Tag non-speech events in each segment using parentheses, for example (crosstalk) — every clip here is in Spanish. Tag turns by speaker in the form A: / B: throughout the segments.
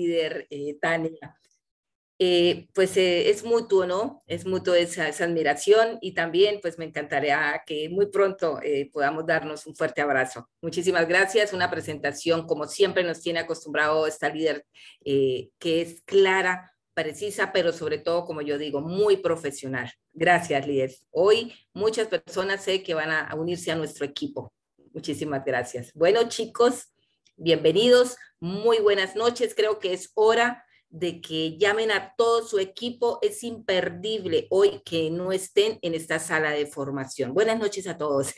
A: líder, eh, Tania. Eh, pues eh, es mutuo, ¿no? Es mutuo esa, esa, admiración y también pues me encantaría que muy pronto podamos darnos un fuerte abrazo. Muchísimas gracias, una presentación como siempre nos tiene acostumbrado esta líder que es clara, precisa, pero sobre todo, como yo digo, muy profesional. Gracias, líder. Hoy muchas personas sé que van a unirse a nuestro equipo. Muchísimas gracias. Bueno, chicos bienvenidos, muy buenas noches. Creo que es hora de que llamen a todo su equipo. Es imperdible hoy que no estén en esta sala de formación. Buenas noches a todos.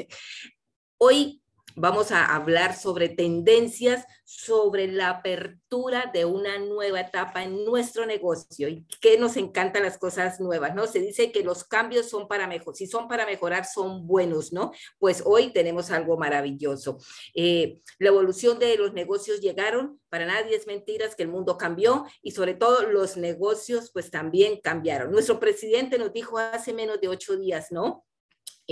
A: Hoy vamos a hablar sobre tendencias, sobre la apertura de una nueva etapa en nuestro negocio y que nos encantan las cosas nuevas, ¿no? Se dice que los cambios son para mejor, si son para mejorar, son buenos, ¿no? Pues hoy tenemos algo maravilloso. Eh, la evolución de los negocios llegaron, para nadie es mentiras que el mundo cambió y sobre todo los negocios pues también cambiaron. Nuestro presidente nos dijo hace menos de ocho días, ¿no?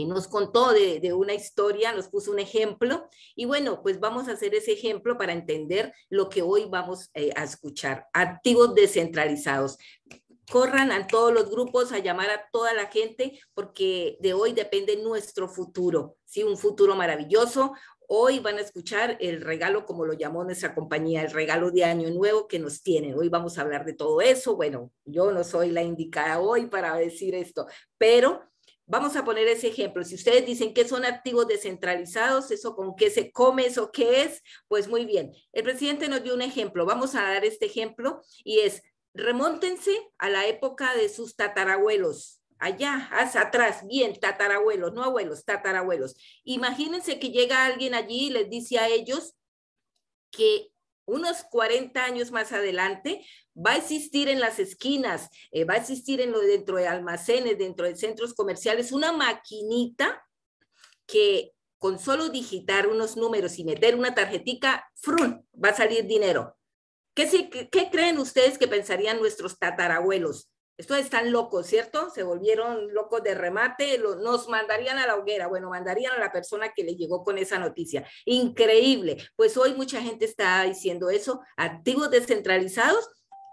A: nos contó de, una historia, nos puso un ejemplo y bueno, pues vamos a hacer ese ejemplo para entender lo que hoy vamos eh, a escuchar. Activos descentralizados. Corran a todos los grupos a llamar a toda la gente porque de hoy depende nuestro futuro, ¿sí? Un futuro maravilloso, Hoy van a escuchar el regalo, como lo llamó nuestra compañía, el regalo de Año Nuevo que nos tiene. Hoy vamos a hablar de todo eso. Bueno, yo no soy la indicada hoy para decir esto, pero Vamos a poner ese ejemplo. Si ustedes dicen que son activos descentralizados, eso con qué se come, eso qué es, pues muy bien. El presidente nos dio un ejemplo. Vamos a dar este ejemplo y es, remóntense a la época de sus tatarabuelos, allá, hacia atrás, bien, tatarabuelos, no abuelos, tatarabuelos. Imagínense que llega alguien allí y les dice a ellos que unos 40 años más adelante, va a existir en las esquinas, eh, va a existir lo, dentro de almacenes, dentro de centros comerciales, una maquinita que con solo digitar unos números y meter una tarjetica, ¡frun! va a salir dinero. ¿Qué, qué creen ustedes que pensarían nuestros tatarabuelos? Estos están locos, ¿cierto? Se volvieron locos de remate, nos mandarían a la hoguera, bueno, mandarían a la persona que le llegó con esa noticia. Increíble. Pues hoy mucha gente está diciendo eso, activos descentralizados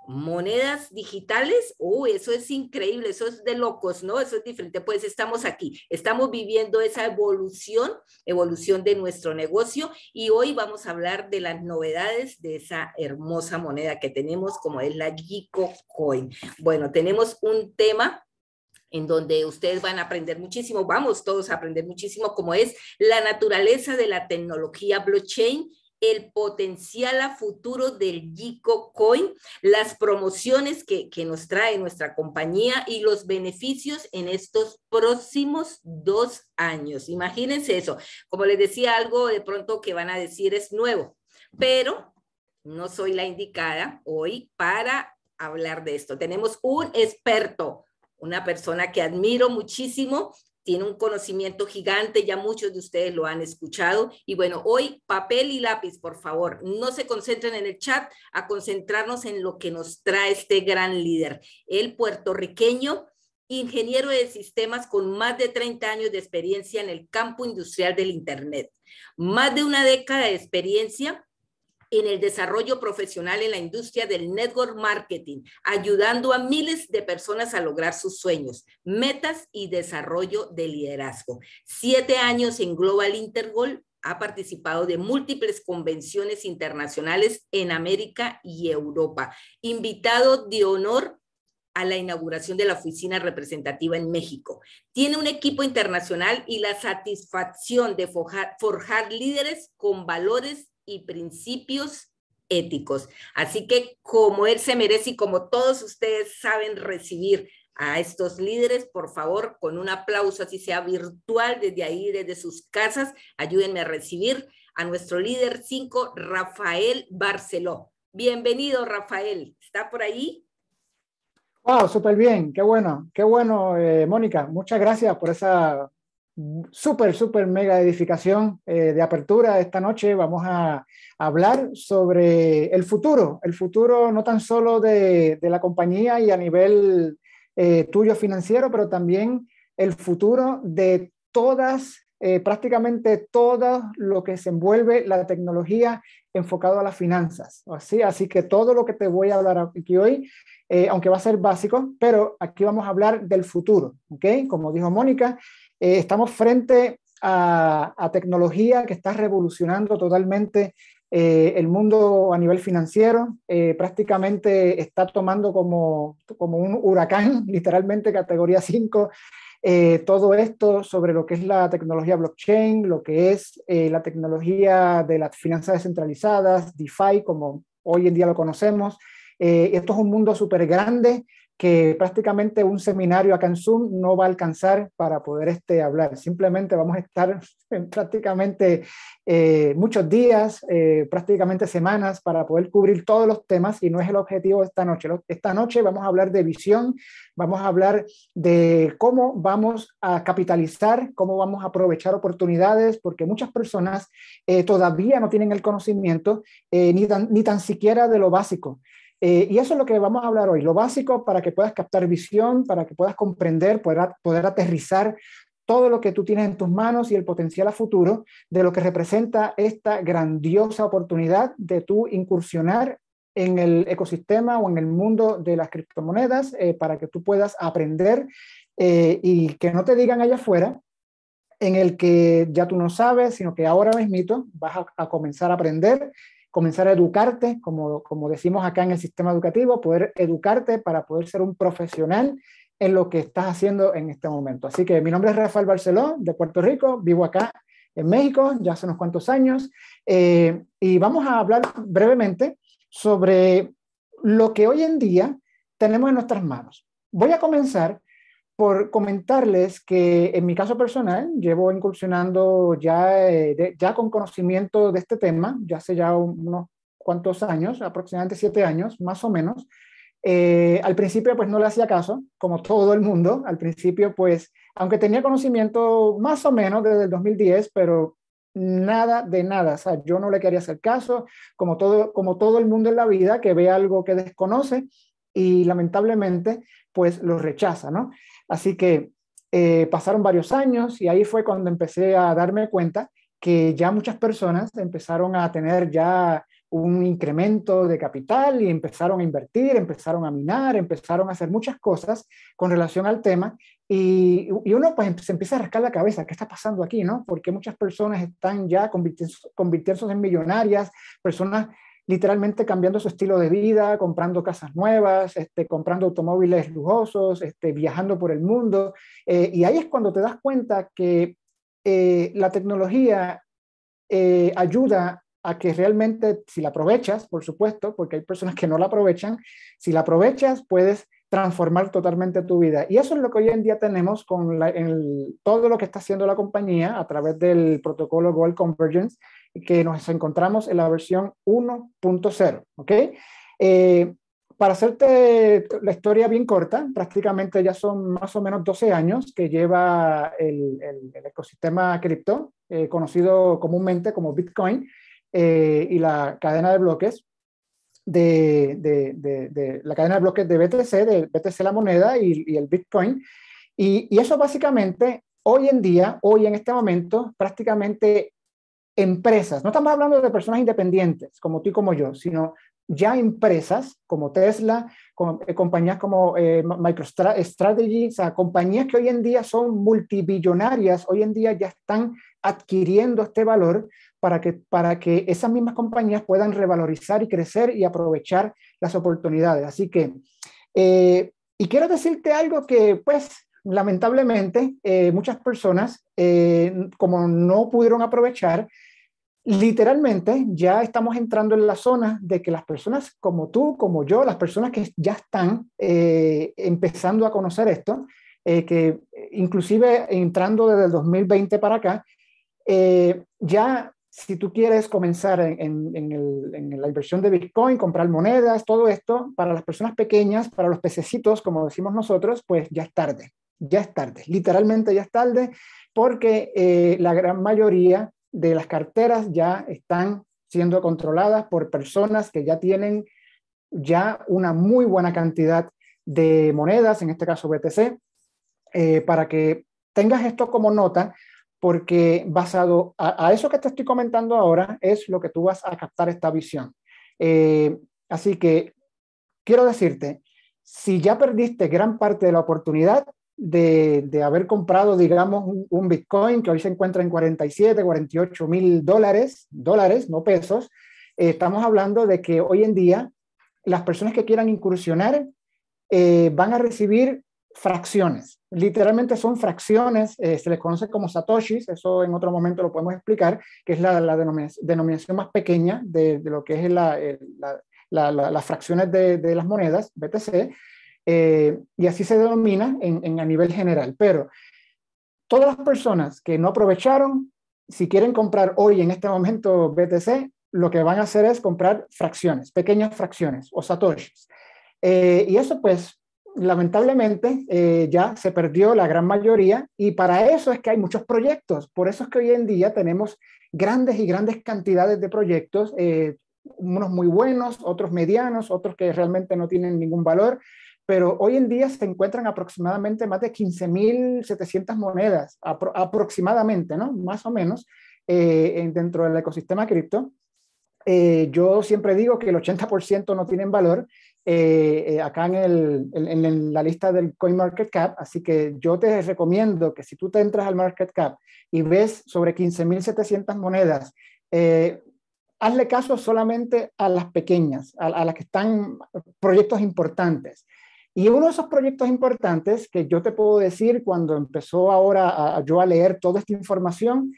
A: monedas digitales, uy, eso es increíble, eso es de locos, ¿no? Eso es diferente, pues estamos aquí, estamos viviendo esa evolución, evolución de nuestro negocio y hoy vamos a hablar de las novedades de esa hermosa moneda que tenemos como es la Gico Coin. Bueno, tenemos un tema en donde ustedes van a aprender muchísimo, vamos todos a aprender muchísimo, como es la naturaleza de la tecnología blockchain el potencial a futuro del Gico Coin, las promociones que, que, nos trae nuestra compañía y los beneficios en estos próximos dos años. Imagínense eso. Como les decía, algo de pronto que van a decir es nuevo, pero no soy la indicada hoy para hablar de esto. Tenemos un experto, una persona que admiro muchísimo tiene un conocimiento gigante, ya muchos de ustedes lo han escuchado. Y bueno, hoy papel y lápiz, por favor, no se concentren en el chat, a concentrarnos en lo que nos trae este gran líder, el puertorriqueño, ingeniero de sistemas con más de 30 años de experiencia en el campo industrial del Internet, más de una década de experiencia en el desarrollo profesional en la industria del network marketing, ayudando a miles de personas a lograr sus sueños, metas y desarrollo de liderazgo. Siete años en Global Intergol, ha participado de múltiples convenciones internacionales en América y Europa. Invitado de honor a la inauguración de la oficina representativa en México. Tiene un equipo internacional y la satisfacción de forjar líderes con valores y principios éticos. Así que como Él se merece y como todos ustedes saben recibir a estos líderes, por favor, con un aplauso, así sea virtual, desde ahí, desde sus casas, ayúdenme a recibir a nuestro líder 5, Rafael Barceló. Bienvenido, Rafael. ¿Está por ahí?
B: Wow, súper bien, qué bueno, qué bueno, eh, Mónica. Muchas gracias por esa Super, super, mega edificación eh, de apertura esta noche. Vamos a, hablar sobre el futuro, el futuro no tan solo de, la compañía y a nivel eh, tuyo financiero, pero también el futuro de todas, eh, prácticamente todo lo que se envuelve la tecnología enfocado a las finanzas. Así, así que todo lo que te voy a hablar aquí hoy, aunque va a ser básico, pero aquí vamos a hablar del futuro, ¿ok? Como dijo Mónica, eh, estamos frente a, tecnología que está revolucionando totalmente eh, el mundo a nivel financiero. Eh, prácticamente está tomando como, un huracán, (laughs) literalmente categoría 5. todo esto sobre lo que es la tecnología blockchain, lo que es la tecnología de las finanzas descentralizadas, DeFi, como hoy en día lo conocemos. esto es un mundo súper grande que prácticamente un seminario acá en Zoom no va a alcanzar para poder este, hablar. Simplemente vamos a estar (laughs) prácticamente eh, muchos días, eh, prácticamente semanas, para poder cubrir todos los temas y no es el objetivo de esta noche. Esta noche vamos a hablar de visión, vamos a hablar de cómo vamos a capitalizar, cómo vamos a aprovechar oportunidades, porque muchas personas eh, todavía no tienen el conocimiento ni, ni tan siquiera de lo básico. Eh, y eso es lo que vamos a hablar hoy, lo básico para que puedas captar visión, para que puedas comprender, poder, poder aterrizar todo lo que tú tienes en tus manos y el potencial a futuro de lo que representa esta grandiosa oportunidad de tú incursionar en el ecosistema o en el mundo de las criptomonedas eh, para que tú puedas aprender eh, y que no te digan allá afuera en el que ya tú no sabes, sino que ahora mismito vas a, a comenzar a aprender comenzar a educarte, como, como decimos acá en el sistema educativo, poder educarte para poder ser un profesional en lo que estás haciendo en este momento. Así que mi nombre es Rafael Barceló, de Puerto Rico, vivo acá en México ya hace unos cuantos años, eh, y vamos a hablar brevemente sobre lo que hoy en día tenemos en nuestras manos. Voy a comenzar por comentarles que en mi caso personal llevo incursionando ya, eh, ya con conocimiento de este tema, ya hace ya unos cuantos años, aproximadamente siete años, más o menos. Eh, al principio pues no le hacía caso, como todo el mundo, al principio pues, aunque tenía conocimiento más o menos desde el 2010, pero nada de nada, o sea, yo no le quería hacer caso, como todo, como todo el mundo en la vida que ve algo que desconoce y lamentablemente pues lo rechaza, ¿no? Así que eh, pasaron varios años y ahí fue cuando empecé a darme cuenta que ya muchas personas empezaron a tener ya un incremento de capital y empezaron a invertir, empezaron a minar, empezaron a hacer muchas cosas con relación al tema y, uno pues se empieza a rascar la cabeza, ¿qué está pasando aquí? ¿no? Porque muchas personas están ya convirtiéndose, convirtiéndose en millonarias, personas literalmente cambiando su estilo de vida, comprando casas nuevas, este, comprando automóviles lujosos, este, viajando por el mundo. Eh, y ahí es cuando te das cuenta que eh, la tecnología eh, ayuda a que realmente, si la aprovechas, por supuesto, porque hay personas que no la aprovechan, si la aprovechas puedes transformar totalmente tu vida. Y eso es lo que hoy en día tenemos con todo lo que está haciendo la compañía a través del protocolo Gold Convergence, que nos encontramos en la versión 1.0, ¿ok? Eh, para hacerte la historia bien corta, prácticamente ya son más o menos 12 años que lleva el, el, ecosistema cripto, eh, conocido comúnmente como Bitcoin, eh, y la cadena de bloques. De, la cadena de bloques de BTC, de BTC la moneda y, el Bitcoin. y eso básicamente hoy en día, hoy en este momento, prácticamente empresas, no estamos hablando de personas independientes como tú y como yo, sino ya empresas como Tesla, con, eh, compañías como eh, MicroStrategy, o sea, compañías que hoy en día son multibillonarias, hoy en día ya están adquiriendo este valor para que, para que esas mismas compañías puedan revalorizar y crecer y aprovechar las oportunidades. Así que, eh, y quiero decirte algo que, pues, lamentablemente, eh, muchas personas, como no pudieron aprovechar, literalmente ya estamos entrando en la zona de que las personas como tú, como yo, las personas que ya están eh, empezando a conocer esto, eh, que inclusive entrando desde el 2020 para acá, eh, ya si tú quieres comenzar en, en, la inversión de Bitcoin, comprar monedas, todo esto, para las personas pequeñas, para los pececitos, como decimos nosotros, pues ya es tarde, ya es tarde, literalmente ya es tarde, porque la gran mayoría de las carteras ya están siendo controladas por personas que ya tienen ya una muy buena cantidad de monedas, en este caso BTC, eh, para que tengas esto como nota, porque basado a, eso que te estoy comentando ahora es lo que tú vas a captar esta visión. Eh, así que quiero decirte, si ya perdiste gran parte de la oportunidad, de, haber comprado, digamos, un, Bitcoin que hoy se encuentra en 47, 48 mil dólares, dólares, no pesos, eh, estamos hablando de que hoy en día las personas que quieran incursionar eh, van a recibir fracciones. Literalmente son fracciones, eh, se les conoce como satoshis, eso en otro momento lo podemos explicar, que es la, denominación más pequeña de, lo que es la, las fracciones de las monedas, BTC, eh, y así se denomina en, a nivel general. Pero todas las personas que no aprovecharon, si quieren comprar hoy en este momento BTC, lo que van a hacer es comprar fracciones, pequeñas fracciones o satoshis. Eh, y eso pues lamentablemente eh, ya se perdió la gran mayoría y para eso es que hay muchos proyectos. Por eso es que hoy en día tenemos grandes y grandes cantidades de proyectos, unos muy buenos, otros medianos, otros que realmente no tienen ningún valor, pero hoy en día se encuentran aproximadamente más de 15.700 monedas, aproximadamente, ¿no? Más o menos, eh, dentro del ecosistema cripto. Eh, yo siempre digo que el 80% no tienen valor eh, acá en, la lista del CoinMarketCap, así que yo te recomiendo que si tú te entras al MarketCap y ves sobre 15.700 monedas, hazle caso solamente a las pequeñas, a las que están proyectos importantes. Y uno de esos proyectos importantes que yo te puedo decir cuando empezó ahora yo a leer toda esta información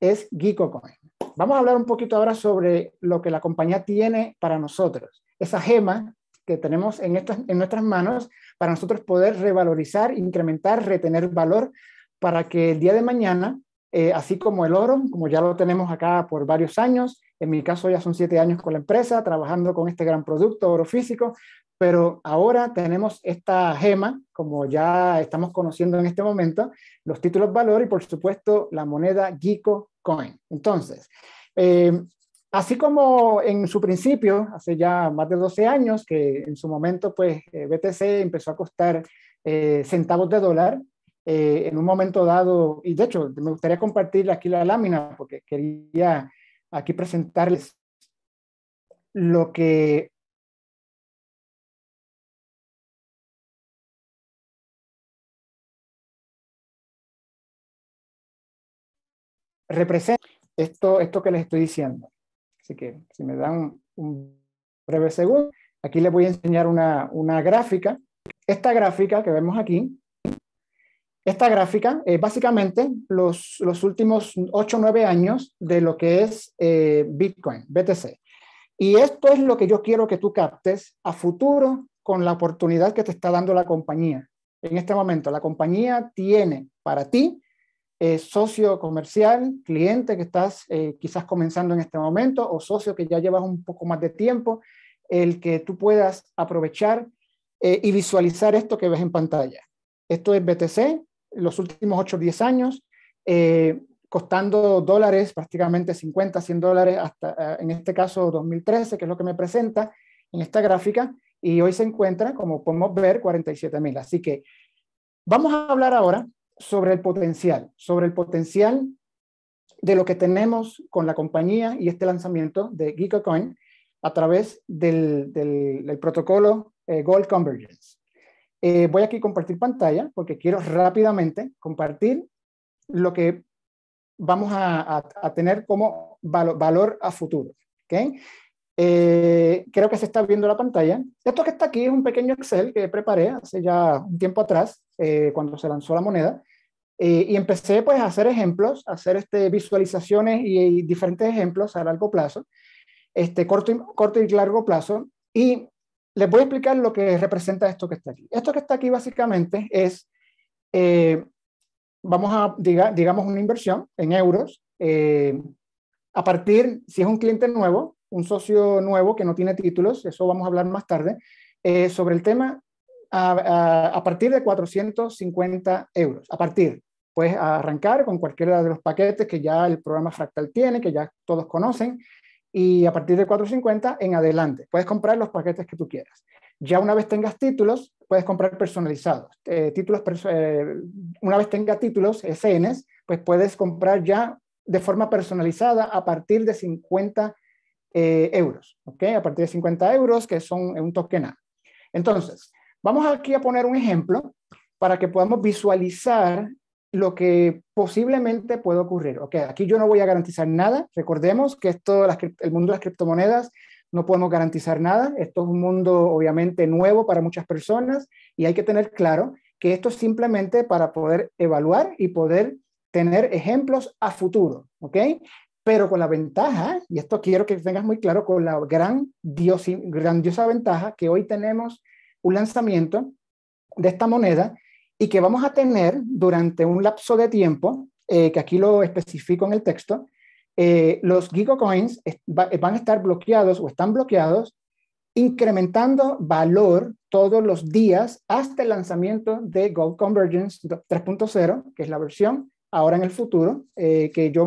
B: es GeekoCoin. Vamos a hablar un poquito ahora sobre lo que la compañía tiene para nosotros, esa gema que tenemos en, estas, en nuestras manos para nosotros poder revalorizar, incrementar, retener valor para que el día de mañana, eh, así como el oro, como ya lo tenemos acá por varios años, en mi caso ya son siete años con la empresa, trabajando con este gran producto, oro físico, pero ahora tenemos esta gema, como ya estamos conociendo en este momento, los títulos valor y por supuesto la moneda Gico Coin. Entonces, eh, así como en su principio, hace ya más de 12 años, que en su momento pues eh, BTC empezó a costar eh, centavos de dólar, en un momento dado, y de hecho me gustaría compartir aquí la lámina porque quería aquí presentarles lo que representa esto, esto que les estoy diciendo. Así que si me dan un breve segundo, aquí les voy a enseñar una, gráfica. Esta gráfica que vemos aquí, esta gráfica es básicamente los, los últimos 8 o 9 años de lo que es eh, Bitcoin, BTC. Y esto es lo que yo quiero que tú captes a futuro con la oportunidad que te está dando la compañía. En este momento, la compañía tiene para ti eh, socio comercial, cliente que estás eh, quizás comenzando en este momento o socio que ya llevas un poco más de tiempo, el que tú puedas aprovechar eh, y visualizar esto que ves en pantalla. Esto es BTC, los últimos 8 o 10 años, costando dólares, prácticamente 50, 100 dólares, hasta en este caso 2013, que es lo que me presenta en esta gráfica, y hoy se encuentra, como podemos ver, 47 mil. Así que vamos a hablar ahora sobre el potencial, sobre el potencial de lo que tenemos con la compañía y este lanzamiento de GigaCoin a través del, protocolo eh, Gold Convergence. Eh, voy aquí a compartir pantalla porque quiero rápidamente compartir lo que vamos a, tener como valor a futuro. Eh, creo que se está viendo la pantalla. Esto que está aquí es un pequeño Excel que preparé hace ya un tiempo atrás, cuando se lanzó la moneda, eh, y empecé pues a hacer ejemplos, a hacer este, visualizaciones y, diferentes ejemplos a largo plazo, este, corto, y, corto y largo plazo. Y les voy a explicar lo que representa esto que está aquí. Esto que está aquí básicamente es, eh, vamos a, digamos, una inversión en euros. Eh, a partir, si es un cliente nuevo, un socio nuevo que no tiene títulos, eso vamos a hablar más tarde, sobre el tema a, a, partir de 450 euros, a partir. Puedes arrancar con cualquiera de los paquetes que ya el programa Fractal tiene, que ya todos conocen, y a partir de 450 en adelante puedes comprar los paquetes que tú quieras. Ya una vez tengas títulos, puedes comprar personalizados. Eh, títulos eh, una vez tengas títulos, SNs, pues puedes comprar ya de forma personalizada a partir de 50 eh, euros, ¿ok? A partir de 50 euros, que son un token A. Entonces, vamos aquí a poner un ejemplo para que podamos visualizar lo que posiblemente puede ocurrir. Ok, aquí yo no voy a garantizar nada. Recordemos que esto, el mundo de las criptomonedas, no podemos garantizar nada. Esto es un mundo obviamente nuevo para muchas personas y hay que tener claro que esto es simplemente para poder evaluar y poder tener ejemplos a futuro, ¿ok? Pero con la ventaja, y esto quiero que tengas muy claro, con la gran grandiosa ventaja que hoy tenemos un lanzamiento de esta moneda y que vamos a tener durante un lapso de tiempo, eh, que aquí lo especifico en el texto, eh, los Gigo Coins van a estar bloqueados o están bloqueados, incrementando valor todos los días hasta el lanzamiento de Gold Convergence 3.0, que es la versión ahora en el futuro, eh, que yo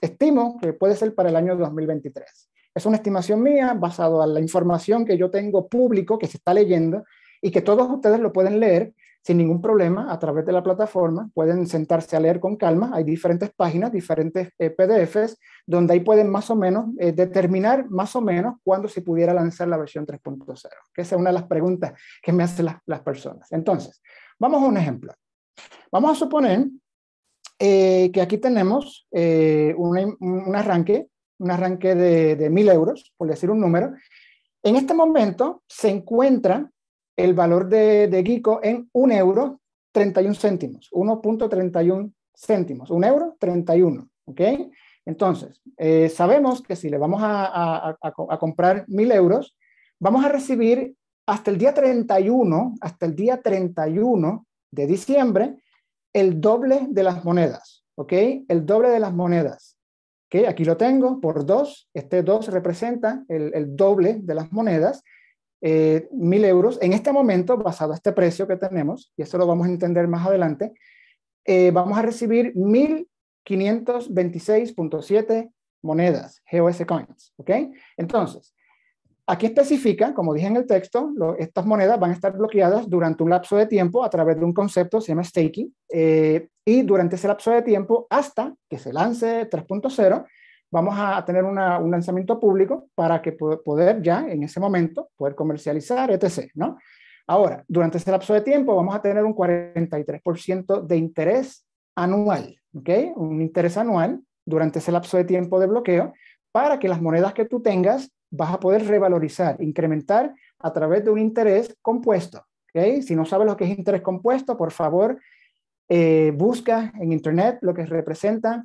B: estimo que puede ser para el año 2023. Es una estimación mía basada en la información que yo tengo público, que se está leyendo y que todos ustedes lo pueden leer sin ningún problema a través de la plataforma. Pueden sentarse a leer con calma. Hay diferentes páginas, diferentes eh, PDFs, donde ahí pueden más o menos eh, determinar más o menos cuándo se pudiera lanzar la versión 3.0, que esa es una de las preguntas que me hacen las, personas. Entonces, vamos a un ejemplo. Vamos a suponer eh, que aquí tenemos un, arranque, un arranque de, de 1.000 euros, por decir un número. En este momento se encuentra el valor de, de Gico en 1 euro 31 céntimos, 1.31 céntimos, 1 euro 31, ¿ok? Entonces, eh, sabemos que si le vamos a, comprar 1.000 euros, vamos a recibir hasta el día 31, hasta el día 31 de diciembre, el doble de las monedas, ¿ok? El doble de las monedas. ¿ok? Aquí lo tengo por 2, este 2 representa el doble de las monedas, eh, euros. En este momento, basado a este precio que tenemos, y eso lo vamos a entender más adelante, eh, vamos a recibir 1526.7 monedas, GOS coins. ¿Ok? Entonces, aquí especifica, como dije en el texto, estas monedas van a estar bloqueadas durante un lapso de tiempo a través de un concepto que se llama staking. Eh, y durante ese lapso de tiempo, hasta que se lance 3.0, vamos a tener un lanzamiento público para que poder ya en ese momento poder comercializar, etc. Ahora, durante ese lapso de tiempo vamos a tener un 43% de interés anual, Un interés anual durante ese lapso de tiempo de bloqueo para que las monedas que tú tengas vas a poder revalorizar, incrementar a través de un interés compuesto. Si no sabes lo que es interés compuesto, por favor, eh, busca en Internet lo que representa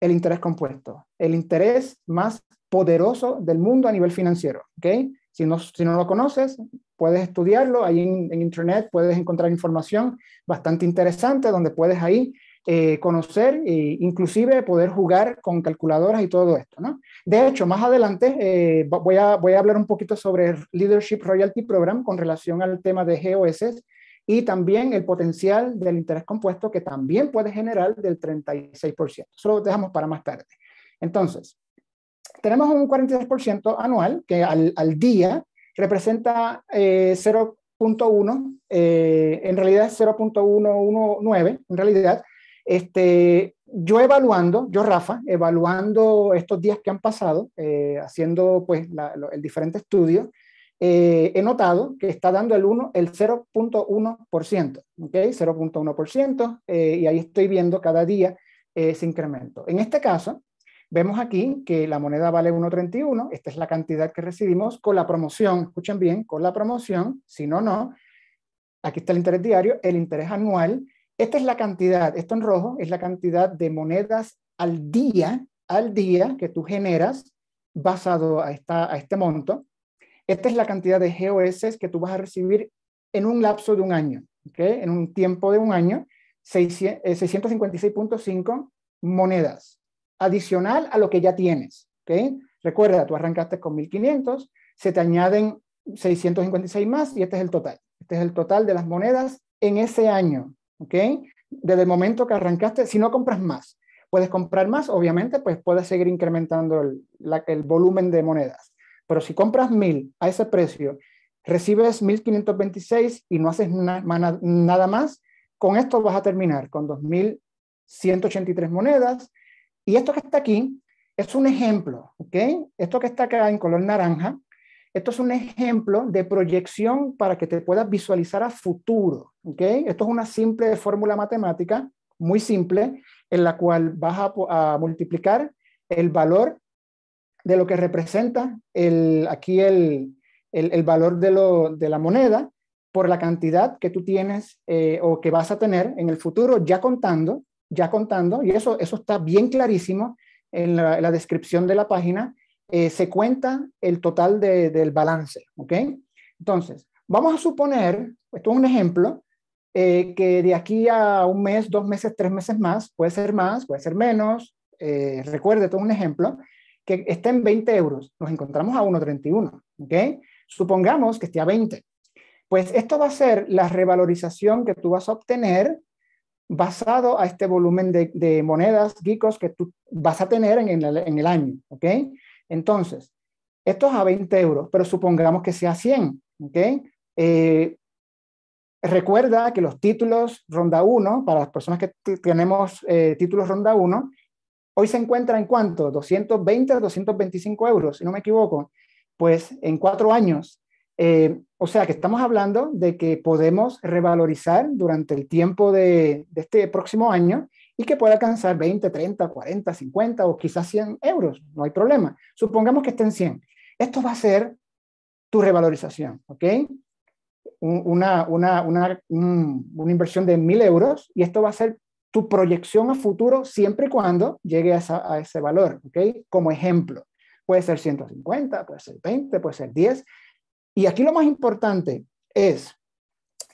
B: el interés compuesto el interés más poderoso del mundo a nivel financiero. ¿okay? Si, no, si no lo conoces, puedes estudiarlo. Ahí en, Internet puedes encontrar información bastante interesante donde puedes ahí eh, conocer e inclusive poder jugar con calculadoras y todo esto. ¿no? De hecho, más adelante eh, voy, a, voy a hablar un poquito sobre el Leadership Royalty Program con relación al tema de GOS y también el potencial del interés compuesto que también puede generar del 36%. Solo lo dejamos para más tarde. Entonces, tenemos un 43% anual que al, día representa 0.1, eh, eh, en realidad es 0.119, en realidad. Este, yo evaluando, yo Rafa, evaluando estos días que han pasado, eh, haciendo pues el diferente estudio, he notado que está dando el, 1, el 0.1%, ¿ok? 0.1%, y ahí estoy viendo cada día ese incremento. En este caso, Vemos aquí que la moneda vale 1.31, esta es la cantidad que recibimos con la promoción, escuchen bien, con la promoción, si no, no. Aquí está el interés diario, el interés anual. Esta es la cantidad, esto en rojo, es la cantidad de monedas al día, al día que tú generas basado a, a este monto. Esta es la cantidad de GOS que tú vas a recibir en un lapso de un año, ¿okay? en un tiempo de un año, 656.5 eh, monedas adicional a lo que ya tienes. Recuerda, tú arrancaste con 1500, se te añaden 656 más y este es el total. Este es el total de las monedas en ese año. ¿ok? Desde el momento que arrancaste, si no compras más, puedes comprar más, obviamente, pues puedes seguir incrementando el, volumen de monedas. Pero si compras 1000 a ese precio, recibes 1526 y no haces nada más, con esto vas a terminar con 2183 monedas y esto que está aquí es un ejemplo, ¿ok? Esto que está acá en color naranja, esto es un ejemplo de proyección para que te puedas visualizar a futuro, ¿ok? Esto es una simple fórmula matemática, muy simple, en la cual vas a, multiplicar el valor de lo que representa el, aquí el, valor de, la moneda por la cantidad que tú tienes eh, o que vas a tener en el futuro ya contando ya contando, y eso, eso está bien clarísimo en la, descripción de la página, eh, se cuenta el total del balance, ¿ok? Entonces, vamos a suponer, esto es un ejemplo, eh, que de aquí a un mes, dos meses, tres meses más, puede ser más, puede ser menos, eh, recuerde, esto es un ejemplo, que esté en 20 euros, nos encontramos a 1,31, ¿ok? Supongamos que esté a 20. Pues esto va a ser la revalorización que tú vas a obtener basado a este volumen de, monedas geekos que tú vas a tener en, el, año, ¿ok? Entonces, esto es a 20 euros, pero supongamos que sea 100, ¿ok? Eh, recuerda que los títulos ronda 1, para las personas que tenemos eh, títulos ronda 1, hoy se encuentra en cuánto? 220, 225 euros, si no me equivoco. Pues en cuatro años eh, o sea que estamos hablando de que podemos revalorizar durante el tiempo de, este próximo año y que puede alcanzar 20, 30, 40, 50 o quizás 100 euros, no hay problema. Supongamos que estén 100. Esto va a ser tu revalorización, ¿ok? Una, inversión de 1000 euros y esto va a ser tu proyección a futuro siempre y cuando llegue a, a ese valor, ¿ok? Como ejemplo. Puede ser 150, puede ser 20, puede ser 10, y aquí lo más importante es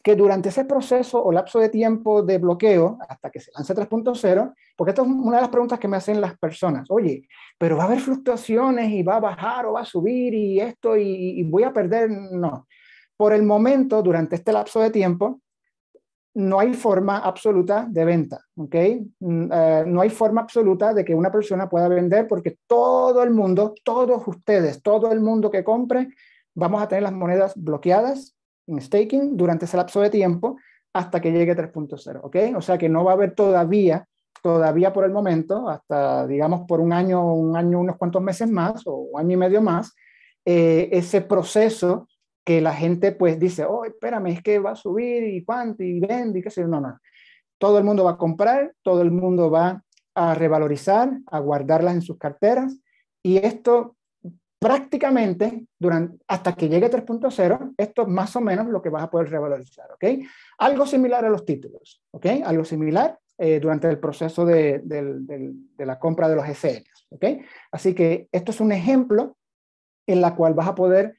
B: que durante ese proceso o lapso de tiempo de bloqueo, hasta que se lance 3.0, porque esta es una de las preguntas que me hacen las personas, oye, pero va a haber fluctuaciones y va a bajar o va a subir y esto y, voy a perder, no. Por el momento, durante este lapso de tiempo, no hay forma absoluta de venta, ¿ok? Mm, eh, no hay forma absoluta de que una persona pueda vender porque todo el mundo, todos ustedes, todo el mundo que compre vamos a tener las monedas bloqueadas en staking durante ese lapso de tiempo hasta que llegue 3.0, ¿ok? O sea que no va a haber todavía, todavía por el momento, hasta digamos por un año, un año, unos cuantos meses más o año y medio más, eh, ese proceso que la gente pues dice, oh, espérame, es que va a subir y cuánto y vende y qué sé yo, no, no. Todo el mundo va a comprar, todo el mundo va a revalorizar, a guardarlas en sus carteras y esto prácticamente durante, hasta que llegue 3.0, esto es más o menos lo que vas a poder revalorizar, ¿ok? Algo similar a los títulos, ¿ok? Algo similar eh, durante el proceso de, la compra de los SLs, ¿ok? Así que esto es un ejemplo en la cual vas a poder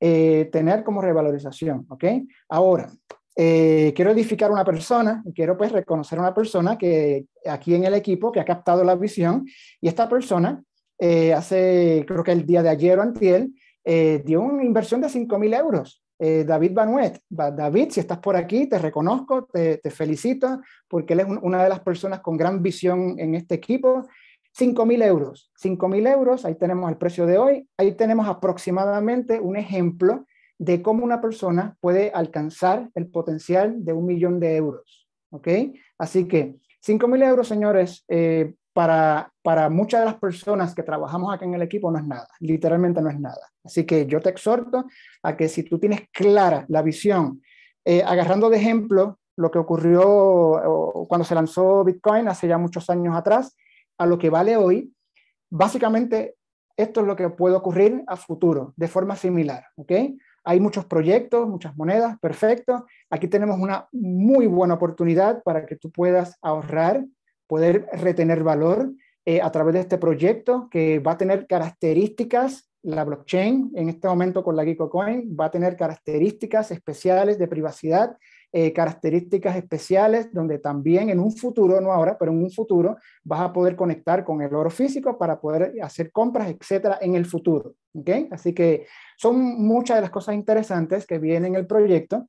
B: eh, tener como revalorización, ¿ok? Ahora, eh, quiero edificar una persona, quiero pues reconocer a una persona que aquí en el equipo que ha captado la visión y esta persona eh, hace creo que el día de ayer o antiel, eh, dio una inversión de 5.000 mil euros. Eh, David Banuet, David, si estás por aquí, te reconozco, te, felicito, porque él es una de las personas con gran visión en este equipo. 5.000 mil euros, 5.000 mil euros, ahí tenemos el precio de hoy, ahí tenemos aproximadamente un ejemplo de cómo una persona puede alcanzar el potencial de un millón de euros. ¿Ok? Así que 5.000 mil euros, señores, eh, para, muchas de las personas que trabajamos acá en el equipo no es nada, literalmente no es nada. Así que yo te exhorto a que si tú tienes clara la visión, eh, agarrando de ejemplo lo que ocurrió cuando se lanzó Bitcoin hace ya muchos años atrás, a lo que vale hoy, básicamente esto es lo que puede ocurrir a futuro, de forma similar, ¿ok? Hay muchos proyectos, muchas monedas, perfecto. Aquí tenemos una muy buena oportunidad para que tú puedas ahorrar poder retener valor eh, a través de este proyecto que va a tener características, la blockchain en este momento con la Gecko Coin va a tener características especiales de privacidad, eh, características especiales donde también en un futuro, no ahora, pero en un futuro vas a poder conectar con el oro físico para poder hacer compras, etcétera, en el futuro. Así que son muchas de las cosas interesantes que vienen en el proyecto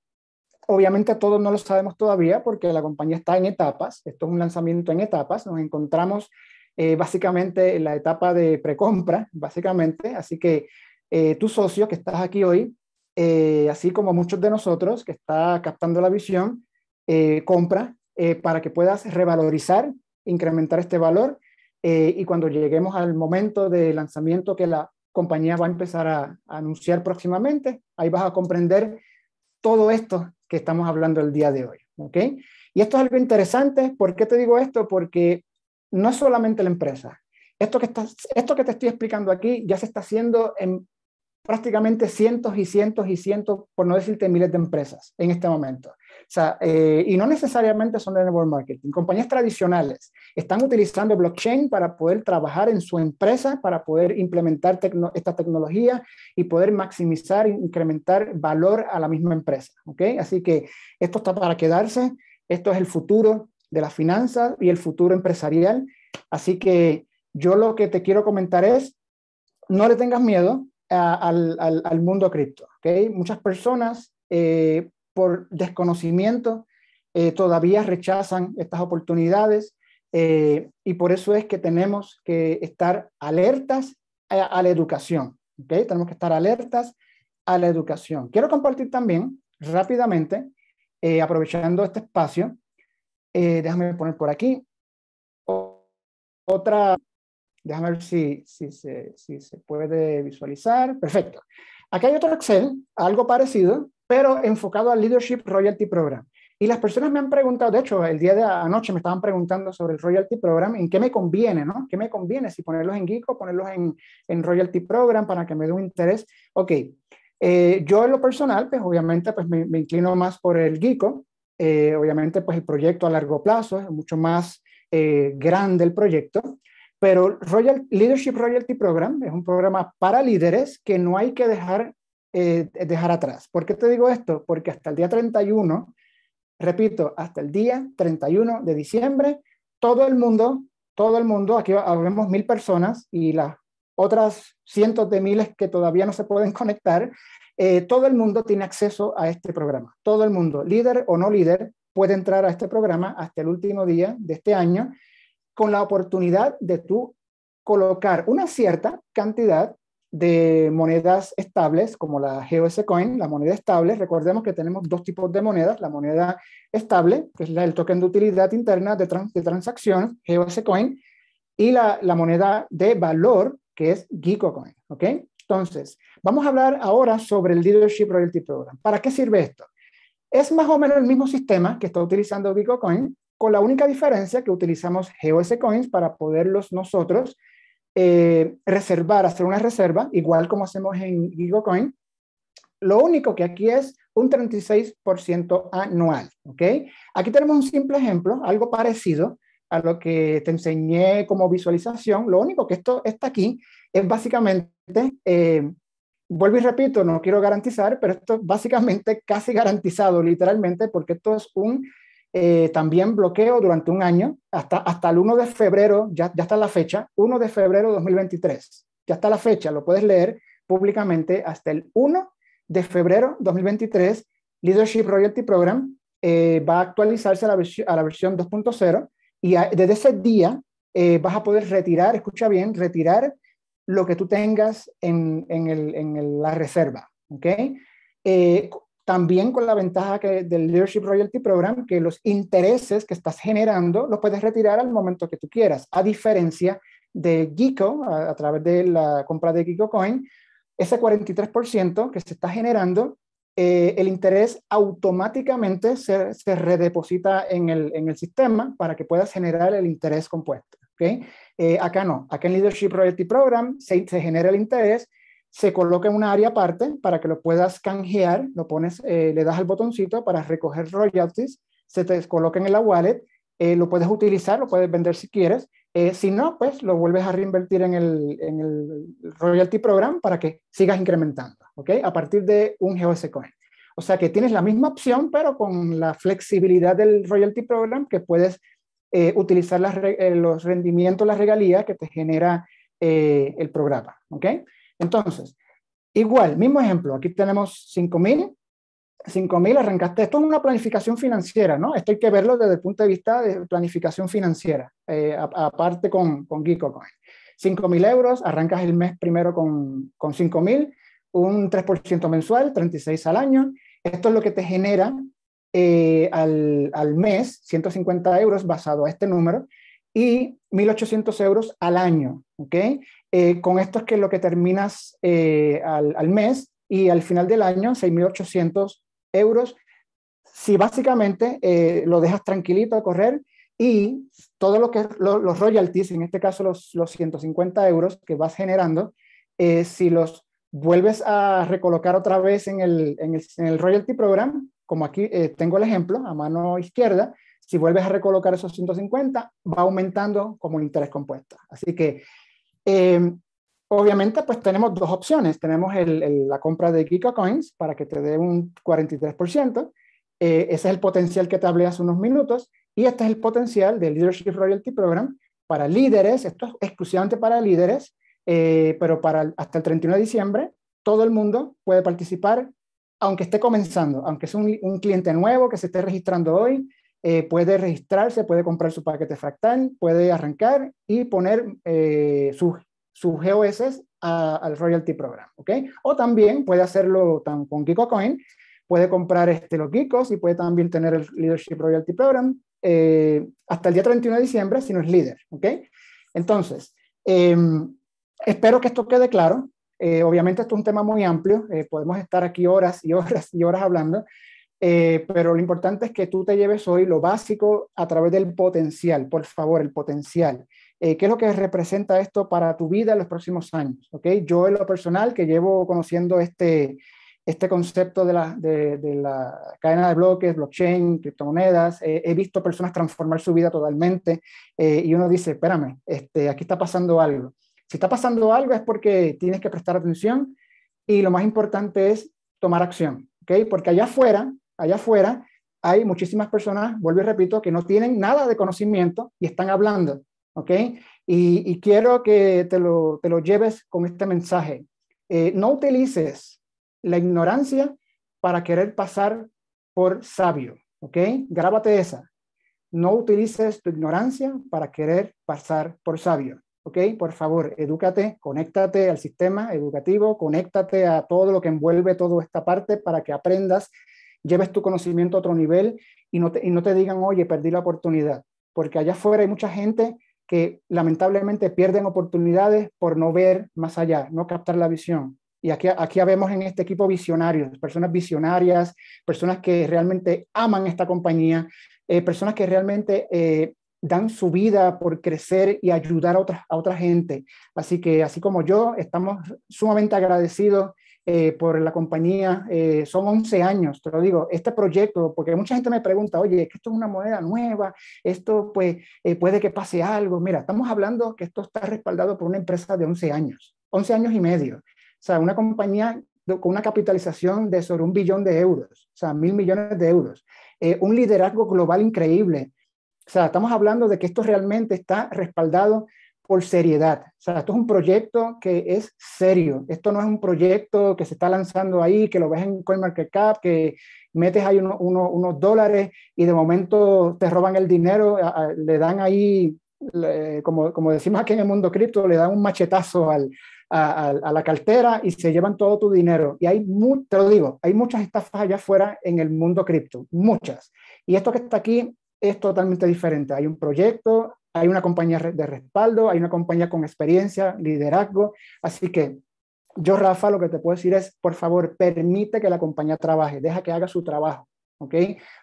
B: obviamente todos no lo sabemos todavía porque la compañía está en etapas, esto es un lanzamiento en etapas, nos encontramos eh, básicamente en la etapa de precompra, básicamente, así que eh, tu socio que estás aquí hoy, eh, así como muchos de nosotros que está captando la visión, compra para que puedas revalorizar, incrementar este valor y cuando lleguemos al momento de lanzamiento que la compañía va a empezar a, a anunciar próximamente, ahí vas a comprender todo esto que estamos hablando el día de hoy. ¿ok? Y esto es algo interesante. ¿Por qué te digo esto? Porque no es solamente la empresa. Esto que, esto que te estoy explicando aquí ya se está haciendo en prácticamente cientos y cientos y cientos, por no decirte miles de empresas en este momento sea, eh, y no necesariamente son de network marketing. Compañías tradicionales están utilizando blockchain para poder trabajar en su empresa, para poder implementar esta tecnología y poder maximizar, e incrementar valor a la misma empresa. ¿okay? Así que esto está para quedarse. Esto es el futuro de las finanzas y el futuro empresarial. Así que yo lo que te quiero comentar es, no le tengas miedo al, al, mundo cripto. ¿okay? Muchas personas eh, por desconocimiento, eh, todavía rechazan estas oportunidades eh, y por eso es que tenemos que estar alertas a, la educación. Tenemos que estar alertas a la educación. Quiero compartir también rápidamente, eh, aprovechando este espacio, déjame poner por aquí otra, déjame ver si, si, se, si se puede visualizar. Perfecto. Aquí hay otro Excel, algo parecido, pero enfocado al Leadership Royalty Program. Y las personas me han preguntado, de hecho, el día de anoche me estaban preguntando sobre el royalty program, en qué me conviene, ¿no? ¿Qué me conviene? Si ponerlos en Geek ponerlos en, en royalty program para que me dé un interés. Ok, eh, yo en lo personal, pues obviamente pues me, inclino más por el Geeko. Eh, obviamente pues el proyecto a largo plazo es mucho más eh, grande el proyecto. Pero Royal, Leadership Royalty Program es un programa para líderes que no hay que dejar eh, eh, dejar atrás. ¿Por qué te digo esto? Porque hasta el día 31, repito, hasta el día 31 de diciembre, todo el mundo, todo el mundo, aquí hablemos mil personas y las otras cientos de miles que todavía no se pueden conectar, eh, todo el mundo tiene acceso a este programa. Todo el mundo, líder o no líder, puede entrar a este programa hasta el último día de este año con la oportunidad de tú colocar una cierta cantidad de monedas estables, como la GOS Coin, la moneda estable. Recordemos que tenemos dos tipos de monedas. La moneda estable, que es la, el token de utilidad interna de, transacción, GOS Coin, y la, moneda de valor, que es Geeko Coin. ¿ok? Entonces, vamos a hablar ahora sobre el Leadership Royalty Program. ¿Para qué sirve esto? Es más o menos el mismo sistema que está utilizando Geeko Coin, con la única diferencia que utilizamos GOS Coins para poderlos nosotros eh, reservar, hacer una reserva, igual como hacemos en GigoCoin. Lo único que aquí es un 36% anual, ¿ok? Aquí tenemos un simple ejemplo, algo parecido a lo que te enseñé como visualización. Lo único que esto está aquí es básicamente, eh, vuelvo y repito, no quiero garantizar, pero esto es básicamente casi garantizado, literalmente, porque esto es un eh, también bloqueo durante un año, hasta, hasta el 1 de febrero, ya, ya está la fecha, 1 de febrero de 2023, ya está la fecha, lo puedes leer públicamente hasta el 1 de febrero 2023, Leadership Royalty Program eh, va a actualizarse a la, versión 2.0 y desde ese día eh, vas a poder retirar, escucha bien, retirar lo que tú tengas en, en, el, la reserva, ¿ok? También con la ventaja que, del Leadership Royalty Program, que los intereses que estás generando los puedes retirar al momento que tú quieras, a diferencia de Geeko, a, través de la compra de Geeko Coin, ese 43% que se está generando, eh, el interés automáticamente se, se redeposita en el, sistema para que puedas generar el interés compuesto. ¿okay? Eh, acá no, acá en Leadership Royalty Program se, se genera el interés se coloca en una área aparte para que lo puedas canjear, lo pones, eh, le das al botoncito para recoger royalties, se te coloca en la wallet, eh, lo puedes utilizar, lo puedes vender si quieres, eh, si no, pues lo vuelves a reinvertir en el, royalty program para que sigas incrementando, ¿ok? A partir de un GOS coin. O sea que tienes la misma opción, pero con la flexibilidad del royalty program que puedes utilizar los rendimientos, las regalías que te genera el programa, ¿ok? Entonces, igual, mismo ejemplo, aquí tenemos 5.000, 5.000 arrancaste, esto es una planificación financiera, ¿no? Esto hay que verlo desde el punto de vista de planificación financiera, eh, aparte con, con 5.000 euros, arrancas el mes primero con, 5.000, un 3% mensual, 36 al año. Esto es lo que te genera eh, al, al, mes, 150 euros basado a este número, y 1.800 euros al año, ¿ok? Eh, con esto es que lo que terminas eh, al, mes y al final del año, 6.800 euros, si básicamente eh, lo dejas tranquilito a correr y todo lo que los royalties, en este caso los, los 150 euros que vas generando, si los vuelves a recolocar otra vez en el, en el royalty program, como aquí tengo el ejemplo a mano izquierda, si vuelves a recolocar esos 150, va aumentando como interés compuesto. Así que Em, obviamente, pues tenemos dos opciones. Tenemos la compra de GigaCoins Coins para que te dé un 43%. Eh, ese es el potencial que te hablé hace unos minutos. Y este es el potencial del Leadership Royalty Program para líderes. Esto es exclusivamente para líderes, eh, pero para hasta el 31 de diciembre todo el mundo puede participar, aunque esté comenzando, aunque sea un cliente nuevo que se esté registrando hoy, eh, puede registrarse, puede comprar su paquete fractal, puede arrancar y poner sus eh, su GOS al Royalty Program, ¿ok? O también puede hacerlo con Kiko puede comprar este, los Kikos y puede también tener el Leadership Royalty Program eh, hasta el día 31 de diciembre si no es líder, ¿ok? Entonces, em, espero que esto quede claro. obviamente esto es un tema muy amplio, podemos estar aquí horas y horas y horas hablando, eh, pero lo importante es que tú te lleves hoy lo básico a través del potencial, por favor, el potencial. Eh, ¿Qué es lo que representa esto para tu vida en los próximos años? ¿Okay? Yo en lo personal, que llevo conociendo este, este concepto de la, de, la cadena de bloques, blockchain, criptomonedas, eh, he visto personas transformar su vida totalmente y uno dice, espérame, este, aquí está pasando algo. Si está pasando algo es porque tienes que prestar atención y lo más importante es tomar acción, ¿okay? porque allá afuera allá afuera, hay muchísimas personas, vuelvo y repito, que no tienen nada de conocimiento y están hablando, ¿ok? Y, quiero que te lo, lleves con este mensaje. Eh, no utilices la ignorancia para querer pasar por sabio, ¿ok? Grábate esa. No utilices tu ignorancia para querer pasar por sabio, ¿ok? Por favor, edúcate, conéctate al sistema educativo, conéctate a todo lo que envuelve toda esta parte para que aprendas lleves tu conocimiento a otro nivel y no te, digan, oye, perdí la oportunidad, porque allá afuera hay mucha gente que lamentablemente pierden oportunidades por no ver más allá, no captar la visión. Y aquí, aquí vemos en este equipo visionarios, personas visionarias, personas que realmente aman esta compañía, eh, personas que realmente eh, dan su vida por crecer y ayudar a a otra gente. Así que, así como yo, estamos sumamente agradecidos eh, por la compañía, eh, son 11 años, te lo digo, este proyecto, porque mucha gente me pregunta, oye, que esto es una moneda nueva, esto pues eh, puede que pase algo, mira, estamos hablando que esto está respaldado por una empresa de 11 años, 11 años y medio, o sea, una compañía con una capitalización de sobre un billón de euros, o sea, mil millones de euros, un liderazgo global increíble, o sea, estamos hablando de que esto realmente está respaldado por seriedad. O sea, esto es un proyecto que es serio. Esto no es un proyecto que se está lanzando ahí, que lo ves en CoinMarketCap, que metes ahí unos dólares y de momento te roban el dinero, le dan ahí, como, como, decimos aquí en el mundo cripto, le dan un machetazo a, la cartera y se llevan todo tu dinero. Y hay, te lo digo, hay muchas estafas allá afuera en el mundo cripto, muchas. Y esto que está aquí es totalmente diferente. Hay un proyecto, hay una compañía de respaldo, hay una compañía con experiencia, liderazgo. Así que yo, Rafa, lo que te puedo decir es, por favor, permite que la compañía trabaje, deja que haga su trabajo. ¿ok?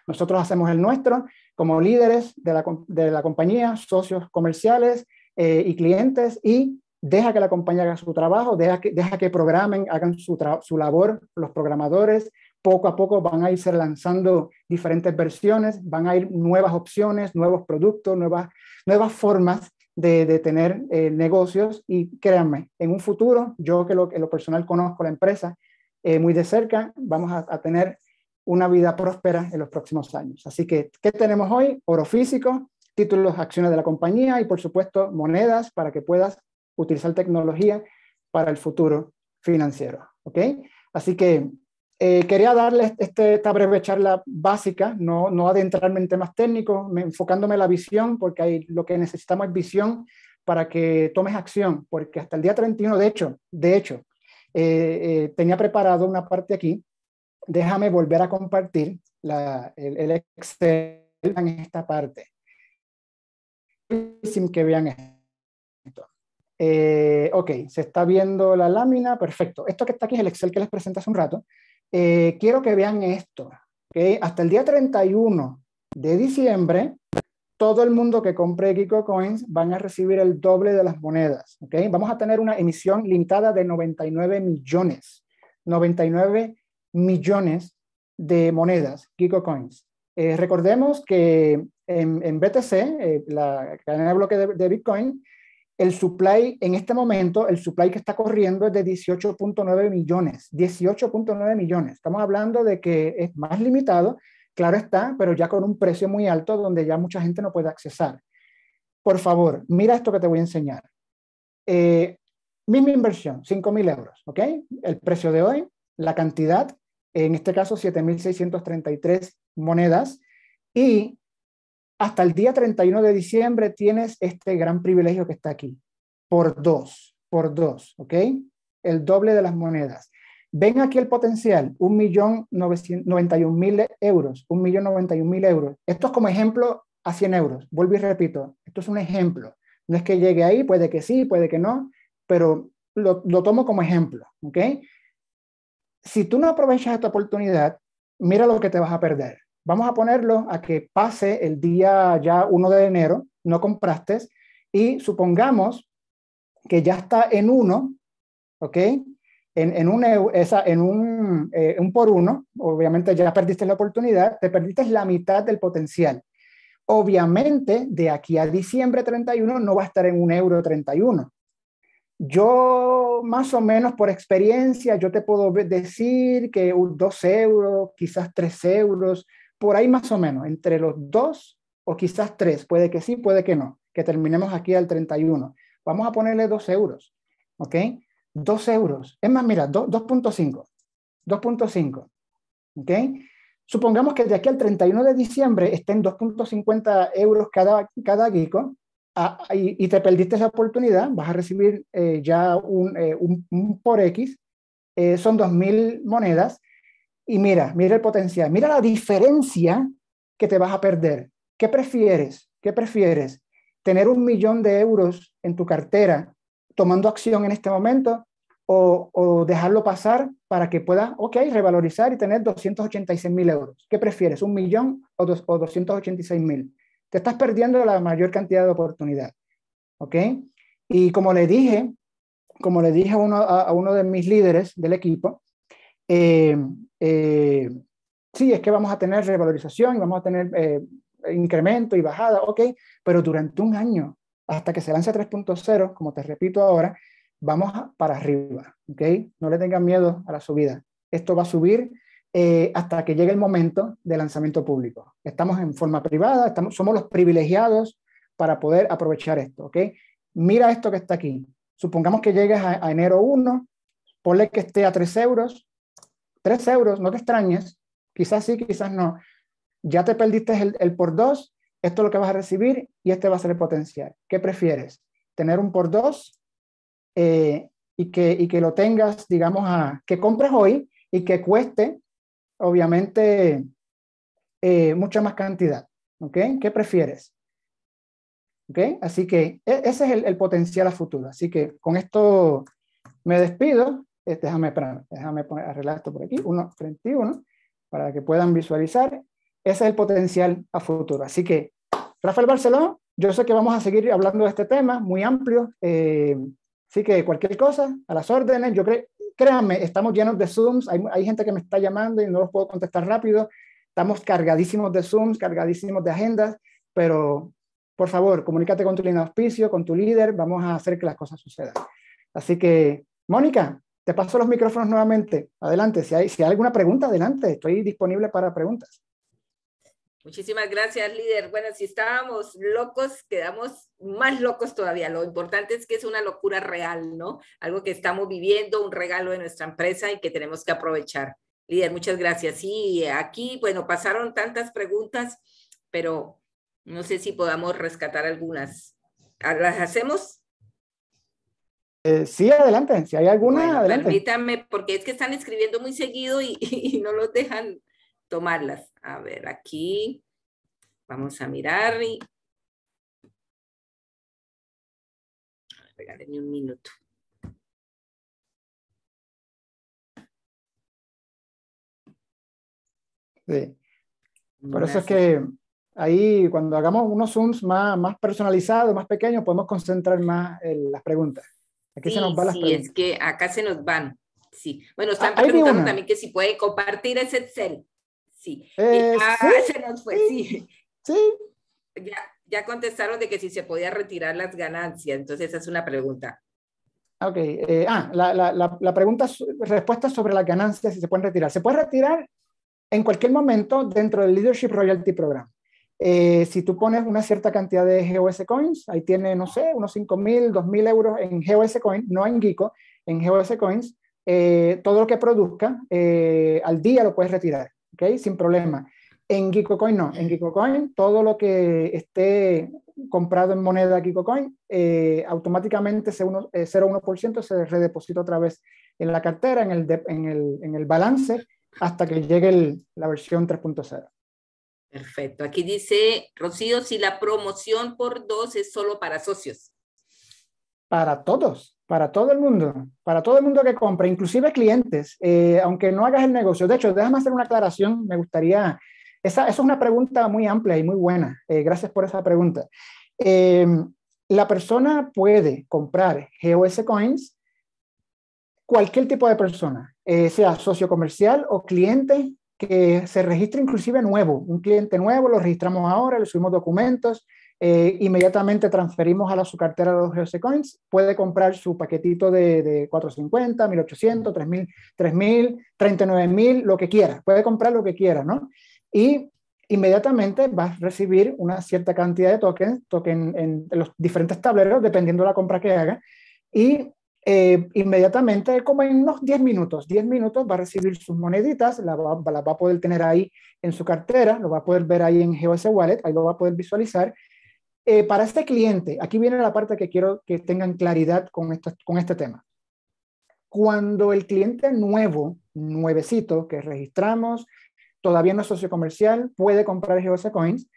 B: Nosotros hacemos el nuestro como líderes de la, de la compañía, socios comerciales eh, y clientes y deja que la compañía haga su trabajo, deja que, deja que programen, hagan su, su labor los programadores, poco a poco van a irse lanzando diferentes versiones, van a ir nuevas opciones, nuevos productos, nuevas nuevas formas de, tener eh, negocios y créanme, en un futuro, yo que lo, que personal conozco la empresa eh, muy de cerca, vamos a, a, tener una vida próspera en los próximos años. Así que, ¿qué tenemos hoy? Oro físico, títulos, acciones de la compañía y por supuesto monedas para que puedas utilizar tecnología para el futuro financiero. ¿Ok? Así que eh, quería darles este, este, esta breve charla básica, no, adentrarme en temas técnicos, enfocándome en la visión, porque lo que necesitamos es visión para que tomes acción, porque hasta el día 31, de hecho, de hecho, eh, eh, tenía preparado una parte aquí. Déjame volver a compartir el, Excel en esta parte. Sin que vean esto. ok, se está viendo la lámina, perfecto. Esto que está aquí es el Excel que les presenté hace un rato. Eh, quiero que vean esto. Hasta el día 31 de diciembre, todo el mundo que compre Kiko Coins van a recibir el doble de las monedas. Vamos a tener una emisión limitada de 99 millones. 99 millones de monedas, Kiko Coins. Eh, recordemos que en, BTC, eh, la cadena de bloque de Bitcoin, el supply, en este momento, el supply que está corriendo es de 18.9 millones, 18.9 millones. Estamos hablando de que es más limitado, claro está, pero ya con un precio muy alto donde ya mucha gente no puede accesar. Por favor, mira esto que te voy a enseñar. Eh, misma inversión, 5.000 euros, ¿ok? El precio de hoy, la cantidad, en este caso 7.633 monedas, y hasta el día 31 de diciembre tienes este gran privilegio que está aquí, por dos, por dos, ¿ok? El doble de las monedas. Ven aquí el potencial, mil euros, mil euros. Esto es como ejemplo a 100 euros. Vuelvo y repito, esto es un ejemplo. No es que llegue ahí, puede que sí, puede que no, pero lo, lo tomo como ejemplo, ¿ok? Si tú no aprovechas esta oportunidad, mira lo que te vas a perder vamos a ponerlo a que pase el día ya 1 de enero, no compraste, y supongamos que ya está en 1, ¿ok? En, eh, un, por uno. obviamente ya perdiste la oportunidad, te perdiste la mitad del potencial. Obviamente, de aquí a diciembre 31 no va a estar en un euro 31. Yo, más o menos por experiencia, yo te puedo decir que dos euros, quizás tres euros, por ahí más o menos, entre los dos o quizás tres, puede que sí, puede que no, que terminemos aquí al 31. Vamos a ponerle dos euros, ¿ok? dos euros. Es más, mira, 2.5. 2.5, ¿ok? Supongamos que de aquí al 31 de diciembre estén 2.50 euros cada, cada ah, y, te perdiste esa oportunidad, vas a recibir eh, ya un, eh, por X, eh, son 2.000 monedas, y mira, mira el potencial, mira la diferencia que te vas a perder. ¿Qué prefieres? ¿Qué prefieres? ¿Tener un millón de euros en tu cartera tomando acción en este momento o, dejarlo pasar para que puedas, ok, revalorizar y tener 286 mil euros? ¿Qué prefieres? ¿Un millón o, dos, o 286 mil? Te estás perdiendo la mayor cantidad de oportunidad. ¿Ok? Y como le dije, como le dije a uno de mis líderes del equipo, eh, eh, sí, es que vamos a tener revalorización y vamos a tener eh, incremento y bajada, ok, pero durante un año, hasta que se lance 3.0, como te repito ahora, vamos para arriba, ok, no le tengan miedo a la subida. Esto va a subir hasta que llegue el momento de lanzamiento público. Estamos en forma privada, estamos, somos los privilegiados para poder aprovechar esto, ¿ok? Mira esto que está aquí. Supongamos que llegues a, a enero 1, ponle que esté a 3 euros, 3 euros, no te extrañes, quizás sí, quizás no. Ya te perdiste el, por 2, esto es lo que vas a recibir y este va a ser el potencial. ¿Qué prefieres? ¿Tener un por 2 eh, y, que, lo tengas, digamos, a, que compres hoy y que cueste, obviamente, eh, mucha más cantidad? ¿Qué prefieres? Así que e, ese es el potencial a futuro. Así que con esto me despido déjame, arreglar esto por aquí, 1.31, para que puedan visualizar. Ese es el potencial a futuro. Así que, Rafael Barceló, yo sé que vamos a seguir hablando de este tema muy amplio. Eh, así que cualquier cosa, a las órdenes, yo creo, créanme, estamos llenos de Zooms, hay, hay gente que me está llamando y no los puedo contestar rápido. Estamos cargadísimos de Zooms, cargadísimos de agendas, pero por favor, comunícate con tu línea con tu líder, vamos a hacer que las cosas sucedan. Así que, Mónica, te paso los micrófonos nuevamente. Adelante, si hay, si alguna pregunta, adelante, estoy disponible para preguntas.
A: Muchísimas gracias, líder. Bueno, si estábamos locos, quedamos más locos todavía. Lo importante es que es una locura real, ¿no? Algo que estamos viviendo, un regalo de nuestra empresa y que tenemos que aprovechar. Líder, muchas gracias. Sí, aquí, bueno, pasaron tantas preguntas, pero no sé si podamos rescatar algunas. ¿Las hacemos?
B: Eh, sí, adelante, si hay alguna, adelante.
A: Permítame, porque es que están escribiendo muy seguido (laughs) y, no los dejan tomarlas. A ver, aquí vamos a mirar y... Regálenme un minuto.
B: Sí. Por eso es que ahí cuando hagamos unos zooms más, más personalizados, más pequeños, podemos concentrar más eh, las preguntas. Aquí sí, se nos van las sí, es
A: que acá se nos van. Sí. Bueno, están ah, preguntando también que si puede compartir ese Excel. Sí. Eh, eh, ah, se nos fue, sí. Sí. Ya, contestaron de que si se podía retirar las ganancias. Entonces, esa es una pregunta.
B: Ok, eh, ah, la, la, pregunta, respuesta sobre las ganancias, si se pueden retirar. Se puede retirar en cualquier momento dentro del Leadership Royalty Program. Eh, si tú pones una cierta cantidad de GOS coins, ahí tiene, no sé, unos 5.000, 2.000 euros en GOS coins, no en Geeko, en GOS coins, eh, todo lo que produzca eh, al día lo puedes retirar, ¿ok? Sin problema. En Gico Coin no, en Geico Coin todo lo que esté comprado en moneda Geico Coin, automáticamente ese 0,1% se redeposita otra vez en la cartera, en el, en, el balance, hasta que llegue la versión 3.0.
A: Perfecto. Aquí dice, Rocío, si la promoción por dos es solo para socios.
B: Para todos, para todo el mundo, para todo el mundo que compre, inclusive clientes, eh, aunque no hagas el negocio. De hecho, déjame hacer una aclaración, me gustaría, esa, es una pregunta muy amplia y muy buena. Eh, gracias por esa pregunta. Eh, la persona puede comprar GOS Coins, cualquier tipo de persona, sea socio comercial o cliente que se registre inclusive nuevo, un cliente nuevo, lo registramos ahora, le subimos documentos, eh, inmediatamente transferimos a la, su cartera los Coins, puede comprar su paquetito de, de 450, 1800, 3000, 3000, 39000, lo que quiera, puede comprar lo que quiera, ¿no? Y inmediatamente vas a recibir una cierta cantidad de tokens, token en los diferentes tableros, dependiendo de la compra que haga, y eh, inmediatamente, como en unos 10 minutos, 10 minutos va a recibir sus moneditas, las va, la va a poder tener ahí en su cartera, lo va a poder ver ahí en GOS Wallet, ahí lo va a poder visualizar. Eh, para este cliente, aquí viene la parte que quiero que tengan claridad con, esto, con este tema. Cuando el cliente nuevo, nuevecito, que registramos, todavía no es socio comercial, puede comprar GOS Coins,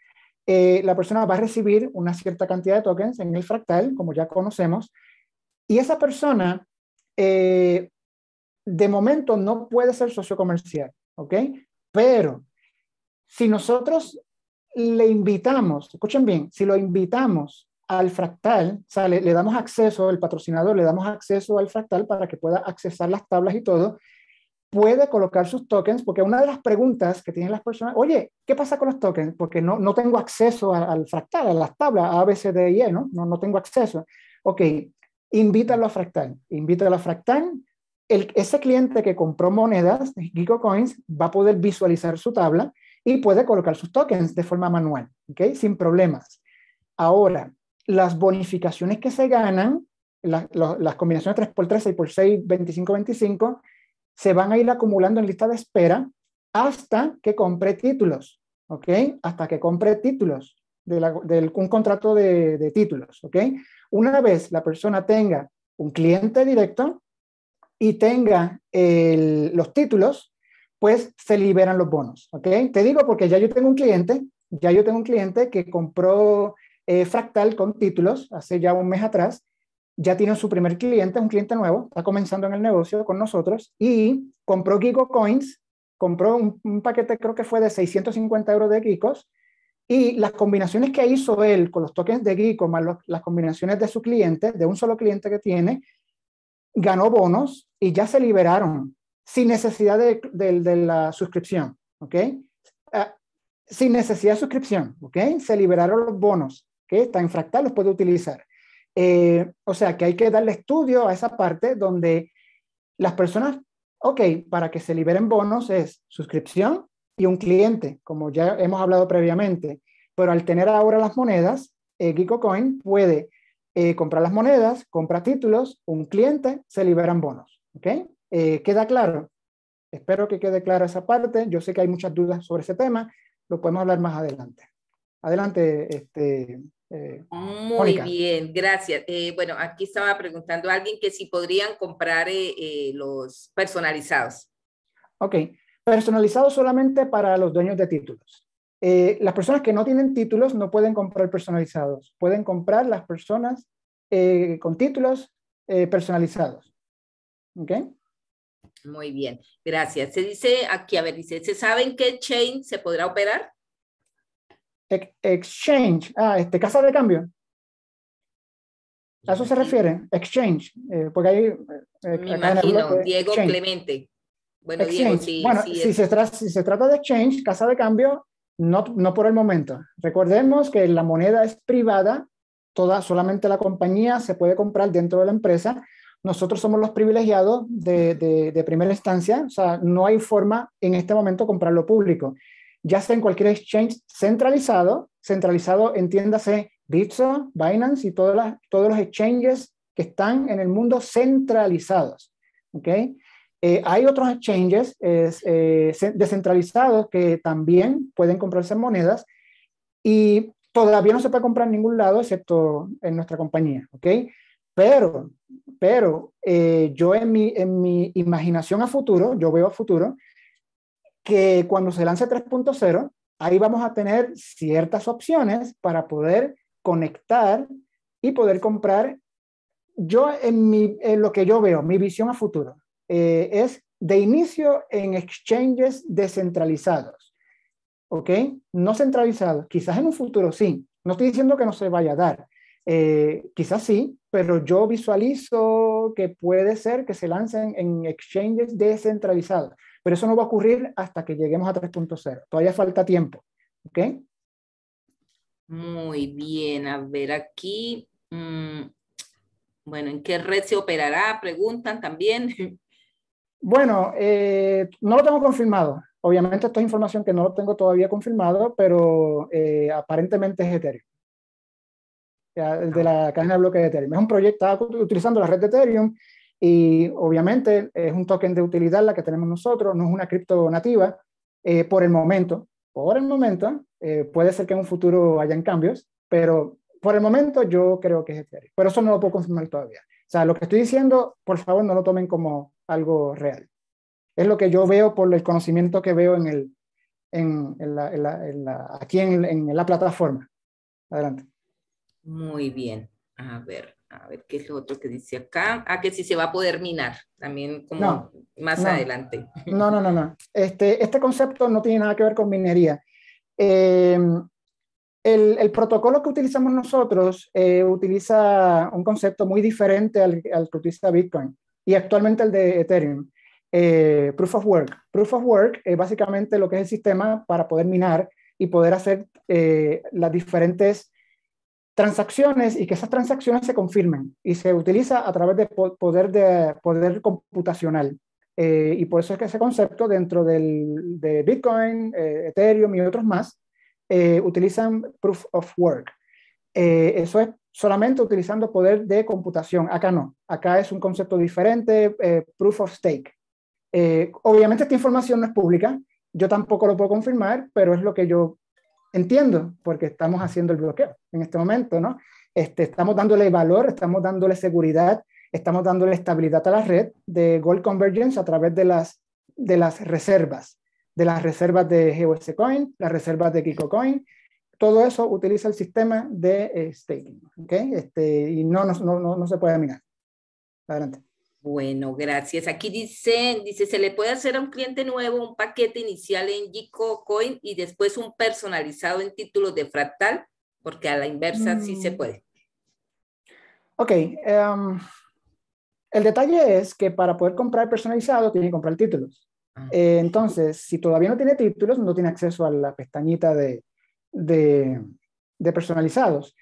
B: eh, la persona va a recibir una cierta cantidad de tokens en el fractal, como ya conocemos, y esa persona, eh, de momento, no puede ser socio comercial, ¿ok? Pero si nosotros le invitamos, escuchen bien, si lo invitamos al fractal, o le, damos acceso, al patrocinador le damos acceso al fractal para que pueda accesar las tablas y todo, puede colocar sus tokens, porque una de las preguntas que tienen las personas, oye, ¿qué pasa con los tokens? Porque no, no tengo acceso al fractal, a las tablas, A, B, C, D y E, ¿no? ¿no? No tengo acceso. Ok, invítalo a Fractal, invítalo a Fractal. ese cliente que compró monedas, Giko Coins, va a poder visualizar su tabla y puede colocar sus tokens de forma manual, ¿ok? Sin problemas. Ahora, las bonificaciones que se ganan, las combinaciones 3x3, 6x6, 25-25, se van a ir acumulando en lista de espera hasta que compre títulos, ¿ok? Hasta que compre títulos de, un contrato de, títulos, ¿ok? Una vez la persona tenga un cliente directo y tenga los títulos, pues se liberan los bonos, ¿ok? Te digo porque ya yo tengo un cliente, ya yo tengo un cliente que compró eh, Fractal con títulos hace ya un mes atrás, ya tiene su primer cliente, un cliente nuevo, está comenzando en el negocio con nosotros y compró Gigo Coins, compró un, paquete creo que fue de 650 euros de Gigos y las combinaciones que hizo él con los tokens de Geeko, más las combinaciones de su cliente, de un solo cliente que tiene, ganó bonos y ya se liberaron sin necesidad de, la suscripción, ¿ok? Ah, sin necesidad de suscripción, ¿ok? Se liberaron los bonos, que está en fractal, los puede utilizar. Eh, o sea que hay que darle estudio a esa parte donde las personas, ok, para que se liberen bonos es suscripción, y un cliente, como ya hemos hablado previamente. Pero al tener ahora las monedas, eh, puede eh, comprar las monedas, comprar títulos, un cliente, se liberan bonos. ¿Ok? Eh, ¿Queda claro? Espero que quede clara esa parte. Yo sé que hay muchas dudas sobre ese tema. Lo podemos hablar más adelante. Adelante, este, eh, Muy
A: bien, gracias. bueno, aquí estaba preguntando a alguien que si podrían comprar los personalizados.
B: Ok, Personalizado solamente para los dueños de títulos. Eh, las personas que no tienen títulos no pueden comprar personalizados. Pueden comprar las personas eh, con títulos eh, personalizados.
A: Muy bien, gracias. Se dice aquí, a ver, dice, ¿se saben qué chain se podrá operar?
B: Exchange, ah, este, casa de cambio. ¿A eso se refiere? Exchange, porque ahí... Me imagino, Diego Clemente.
A: Bueno, si, se
B: trata, si se trata de exchange, casa de cambio, no, no por el momento. Recordemos que la moneda es privada, toda, solamente la compañía se puede comprar dentro de la empresa. Nosotros somos los privilegiados de, primera instancia, o sea, no hay forma en este momento de comprarlo público. Ya sea en cualquier exchange centralizado, centralizado entiéndase Bitso, Binance y todas las, todos los exchanges que están en el mundo centralizados. ¿okay? Eh, hay otros exchanges eh, descentralizados que también pueden comprarse monedas y todavía no se puede comprar en ningún lado excepto en nuestra compañía, ¿ok? Pero, pero eh, yo en mi, en mi imaginación a futuro, yo veo a futuro, que cuando se lance 3.0, ahí vamos a tener ciertas opciones para poder conectar y poder comprar. Yo en, mi, en lo que yo veo, mi visión a futuro, eh, es de inicio en exchanges descentralizados. ¿Ok? No centralizados. Quizás en un futuro sí. No estoy diciendo que no se vaya a dar. Eh, quizás sí, pero yo visualizo que puede ser que se lancen en exchanges descentralizados. Pero eso no va a ocurrir hasta que lleguemos a 3.0. Todavía falta tiempo. ¿Ok?
A: Muy bien. A ver aquí. Mm, bueno, ¿en qué red se operará? Preguntan también. (laughs)
B: Bueno, eh, no lo tengo confirmado. Obviamente esto es información que no lo tengo todavía confirmado, pero eh, aparentemente es Ethereum. el De la ah, cadena de bloques de Ethereum. Es un proyecto, utilizando la red de Ethereum y obviamente es un token de utilidad la que tenemos nosotros, no es una cripto nativa eh, por el momento. Por el momento, puede ser que en un futuro haya cambios, pero por el momento yo creo que es Ethereum. Pero eso no lo puedo confirmar todavía. O sea, lo que estoy diciendo, por favor, no lo tomen como algo real. Es lo que yo veo por el conocimiento que veo en el, en, en la, en la, aquí en, la plataforma. Adelante.
A: Muy bien. A ver, a ver qué es lo otro que dice acá. Ah, que si se va a poder minar, también como más
B: adelante. No, no, no, no. Este, este concepto no tiene nada que ver con minería. Eh, el, protocolo que utilizamos nosotros eh, utiliza un concepto muy diferente al, al, que utiliza Bitcoin y actualmente el de Ethereum, eh, Proof of Work. Proof of Work es básicamente lo que es el sistema para poder minar y poder hacer eh, las diferentes transacciones y que esas transacciones se confirmen y se utiliza a través de poder, de, poder computacional. y por eso es que ese concepto dentro de Bitcoin, Ethereum y otros más, eh, utilizan proof of work. Eh, eso es solamente utilizando poder de computación. Acá no. Acá es un concepto diferente, eh, proof of stake. obviamente esta información no es pública. Yo tampoco lo puedo confirmar, pero es lo que yo entiendo, porque estamos haciendo el bloqueo en este momento, ¿no? Este, estamos dándole valor, estamos dándole seguridad, estamos dándole estabilidad a la red de Gold Convergence a través de las, de las reservas de las reservas de GOS Coin, las reservas de Kiko Coin, todo eso utiliza el sistema de eh, staking, ¿okay? este, y no, no, no, se puede minar. Adelante. Bueno,
A: gracias. Aquí dicen, dice, se le puede hacer a un cliente nuevo un paquete inicial en Gico Coin y después un personalizado en títulos de fractal, porque a la inversa sí se mm. puede.
B: Ok. Em, el detalle es que para poder comprar personalizado tiene que comprar títulos. Ah. Eh, entonces, si todavía no tiene títulos, no tiene acceso a la pestañita de, personalizados.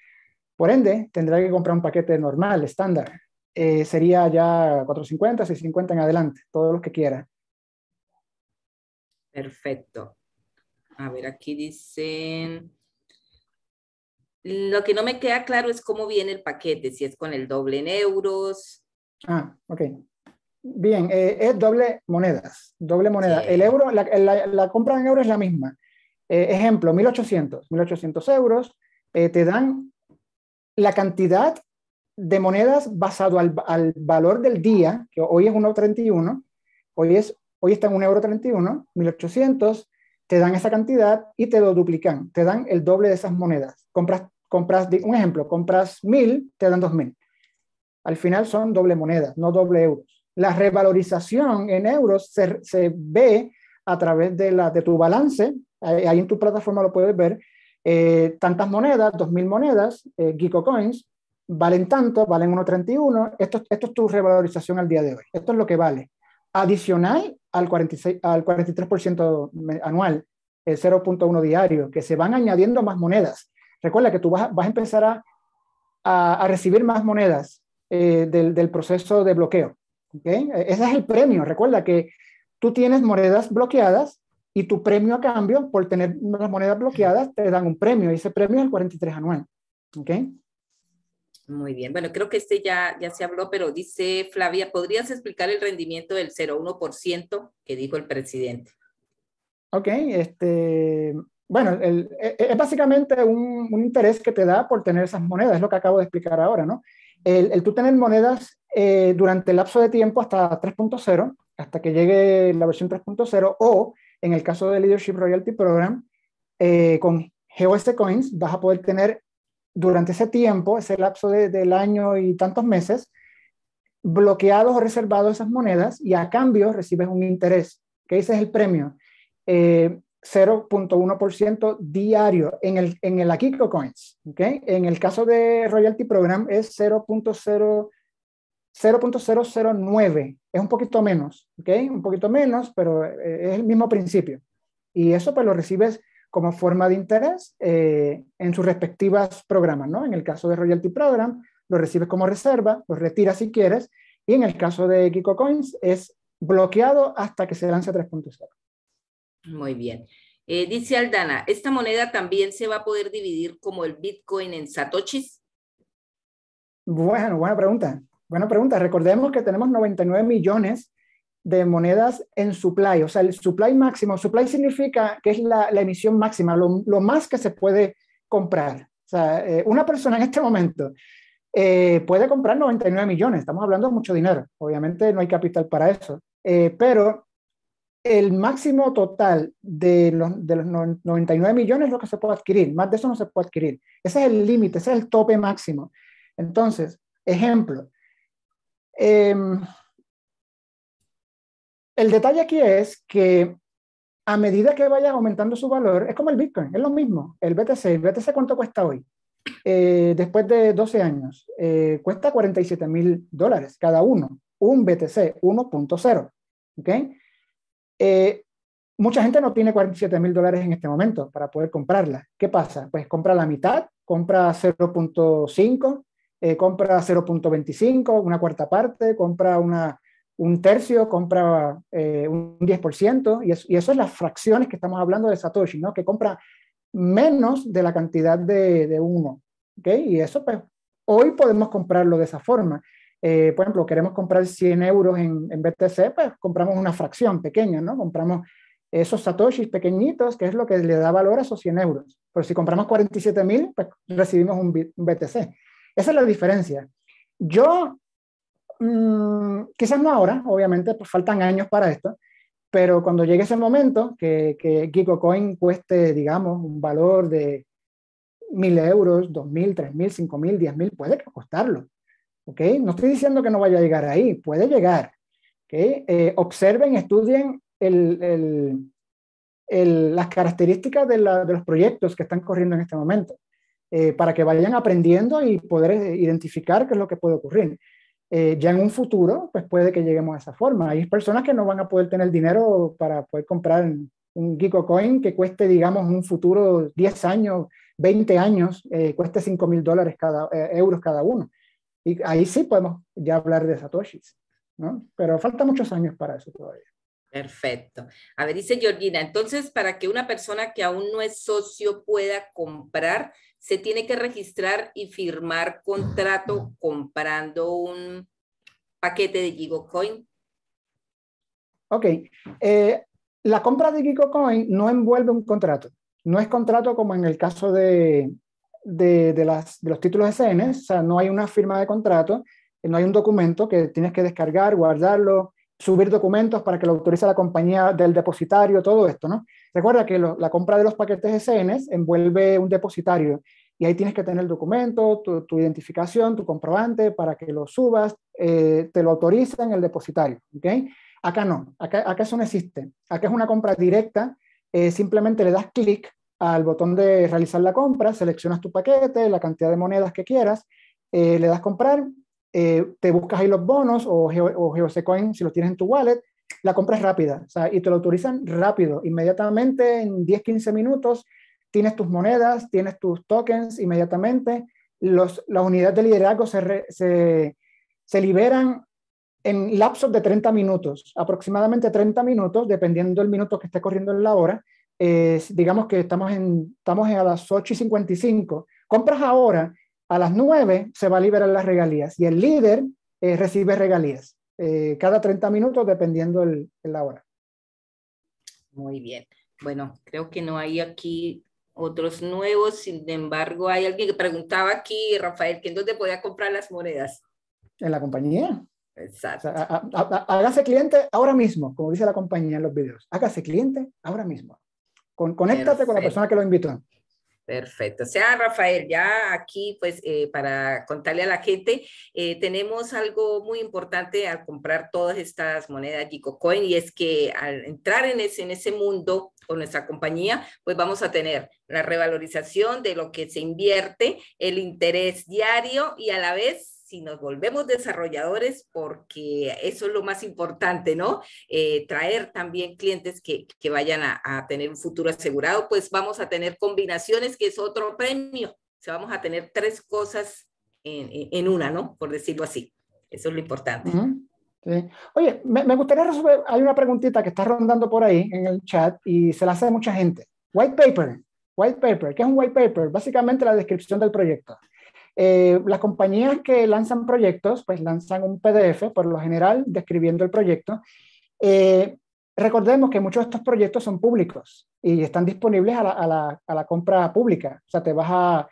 B: Por ende, tendrá que comprar un paquete normal, estándar. Eh, sería ya 450, 650 en adelante, todos los que quiera.
A: Perfecto. A ver, aquí dicen... Lo que no me queda claro es cómo viene el paquete, si es con el doble en euros.
B: Ah, ok. Bien, eh, es doble monedas, doble moneda. El euro, la, compra en euro es la misma. Eh, ejemplo, 1800, 1800 euros eh, te dan la cantidad de monedas basado al, al valor del día, que hoy es 1.31, hoy, es, hoy está en 1.31, 1800, te dan esa cantidad y te lo duplican, te dan el doble de esas monedas. Compras, compras un ejemplo, compras 1.000, te dan 2.000. Al final son doble monedas no doble euros. La revalorización en euros se, ve a través de, la, de tu balance, ahí en tu plataforma lo puedes ver, eh, tantas monedas, 2.000 monedas, eh, Coins, valen tanto, valen 1.31, esto, esto es tu revalorización al día de hoy, esto es lo que vale. Adicional al, 46, al 43% anual, el 0.1 diario, que se van añadiendo más monedas. Recuerda que tú vas, vas a empezar a, recibir más monedas eh, del, del proceso de bloqueo. ¿okay? Ese es el premio. Recuerda que tú tienes monedas bloqueadas y tu premio a cambio por tener las monedas bloqueadas te dan un premio y ese premio es el 43 anual. ¿okay?
A: Muy bien, bueno, creo que este ya, ya se habló, pero dice Flavia, ¿podrías explicar el rendimiento del 0,1% que dijo el presidente?
B: Ok, este, bueno, e, e, es básicamente un, un, interés que te da por tener esas monedas, es lo que acabo de explicar ahora, ¿no? el, tú tener monedas eh, durante el lapso de tiempo hasta 3.0, hasta que llegue la versión 3.0, o en el caso del Leadership Royalty Program, eh, con GOS Coins vas a poder tener durante ese tiempo, ese lapso del año y tantos meses, bloqueados o reservados esas monedas y a cambio recibes un interés, que ese es el premio. Eh, 0.1% diario en el, en el Akiko Coins. ¿okay? En el caso de Royalty Program es 0.009, es un poquito menos, ¿okay? un poquito menos, pero eh, es el mismo principio. Y eso pues lo recibes como forma de interés eh, en sus respectivas programas. ¿no? En el caso de Royalty Program lo recibes como reserva, lo retiras si quieres, y en el caso de Kiko Coins es bloqueado hasta que se lance 3.0. Muy bien.
A: Eh, dice Aldana, ¿esta moneda también se va a poder dividir como el Bitcoin en satoshis?
B: Bueno, buena pregunta. Buena pregunta. Recordemos que tenemos 99 millones de monedas en supply, o sea, el supply máximo. Supply significa que es la, emisión máxima, lo, más que se puede comprar. O sea, eh, una persona en este momento eh, puede comprar 99 millones, estamos hablando de mucho dinero, obviamente no hay capital para eso, pero el máximo total de los, 99 millones es lo que se puede adquirir, más de eso no se puede adquirir. Ese es el límite, ese es el tope máximo. Entonces, ejemplo, em, el detalle aquí es que a medida que vaya aumentando su valor, es como el Bitcoin, es lo mismo, el BTC, el BTC cuánto cuesta hoy, eh, después de 12 años, eh, cuesta 47 mil dólares cada uno, un BTC 1.0, ¿ok? Eh, mucha gente no tiene 47 mil dólares en este momento para poder comprarla. ¿Qué pasa? Pues compra la mitad, compra 0.5, eh, compra 0.25, una cuarta parte, compra una, un tercio, compra eh, un 10%, y eso, y eso es las fracciones que estamos hablando de Satoshi, ¿no? Que compra menos de la cantidad de, de uno, Y eso, pues, hoy podemos comprarlo de esa forma. Eh, por ejemplo, queremos comprar 100 euros en, BTC, pues compramos una fracción pequeña, ¿no? Compramos esos satoshis pequeñitos, que es lo que le da valor a esos 100 euros. Pero si compramos 47 mil, pues recibimos un, BTC. Esa es la diferencia. Yo, mm, quizás no ahora, obviamente, pues faltan años para esto, pero cuando llegue ese momento, que, que cueste, digamos, un valor de 1.000 euros, 2.000, 3.000, 5.000, 10.000, puede costarlo. No estoy diciendo que no vaya a llegar ahí, puede llegar. ¿okay? Eh, observen, estudien las características de, los proyectos que están corriendo en este momento, eh, para que vayan aprendiendo y poder eh, identificar qué es lo que puede ocurrir. ya en un futuro, pues puede que lleguemos a esa forma. Hay personas que no van a poder tener dinero para poder comprar un GicoCoin Coin que cueste, digamos, un futuro 10 años, 20 años, cueste 5 mil dólares cada, euros cada uno. Y ahí sí podemos ya hablar de Satoshis, ¿no? Pero falta muchos años para eso todavía.
A: Perfecto. A ver, dice Georgina, entonces para que una persona que aún no es socio pueda comprar, se tiene que registrar y firmar contrato comprando un paquete de GigoCoin.
B: Ok. Eh, la compra de GigoCoin no envuelve un contrato. No es contrato como en el caso de, de, las, los títulos SN, e, o sea, no hay una firma de contrato, eh, no hay un documento que tienes que descargar, guardarlo, subir documentos para que lo autorice la compañía del depositario, todo esto, ¿no? Recuerda que la compra de los paquetes SN e envuelve un depositario y ahí tienes que tener el documento, tu, identificación, tu comprobante para que lo subas, eh, te lo en el depositario, ¿ok? Acá no, acá, acá eso no existe. Acá es una compra directa, eh, simplemente le das clic al botón de realizar la compra, seleccionas tu paquete, la cantidad de monedas que quieras, eh, le das comprar, eh, te buscas ahí los bonos o, Geo, coin GeoCoin si los tienes en tu wallet, la compra es rápida o sea, y te lo autorizan rápido, inmediatamente en 10-15 minutos tienes tus monedas, tienes tus tokens inmediatamente, los, las unidades de liderazgo se, liberan en lapsos de 30 minutos, aproximadamente 30 minutos, dependiendo del minuto que esté corriendo en la hora, digamos que estamos, en, estamos a las 8 y 55, compras ahora, a las 9 se va a liberar las regalías y el líder eh, recibe regalías eh, cada 30 minutos dependiendo el, la hora. Muy bien. Bueno,
A: creo que no hay aquí otros nuevos, sin embargo, hay alguien que preguntaba aquí, Rafael, ¿que en dónde podía comprar las monedas?
B: En la compañía. Exacto. hágase cliente ahora mismo, como dice la compañía en los videos. Hágase cliente ahora mismo conéctate con la persona que lo invitó.
A: Perfecto. O sea, Rafael, ya aquí, pues, eh, para contarle a la gente, eh, tenemos algo muy importante al comprar todas estas monedas GicoCoin y es que al entrar en ese, en ese mundo con nuestra compañía, pues vamos a tener la revalorización de lo que se invierte, el interés diario y a la vez si nos volvemos desarrolladores, porque eso es lo más importante, ¿no? Eh, traer también clientes que, que vayan a, tener un futuro asegurado, pues vamos a tener combinaciones, que es otro premio. O sea, vamos a tener tres cosas en, en una, ¿no? Por decirlo así. Eso es lo importante.
B: Oye, me, me gustaría resolver, hay una preguntita que está rondando por ahí en el chat y se la hace mucha gente. White paper, white paper, ¿qué es un white paper? Básicamente la descripción del proyecto. Eh, las compañías que lanzan proyectos, pues lanzan un PDF por lo general describiendo el proyecto. Eh, recordemos que muchos de estos proyectos son públicos y están disponibles a la, compra pública. O sea, te vas a,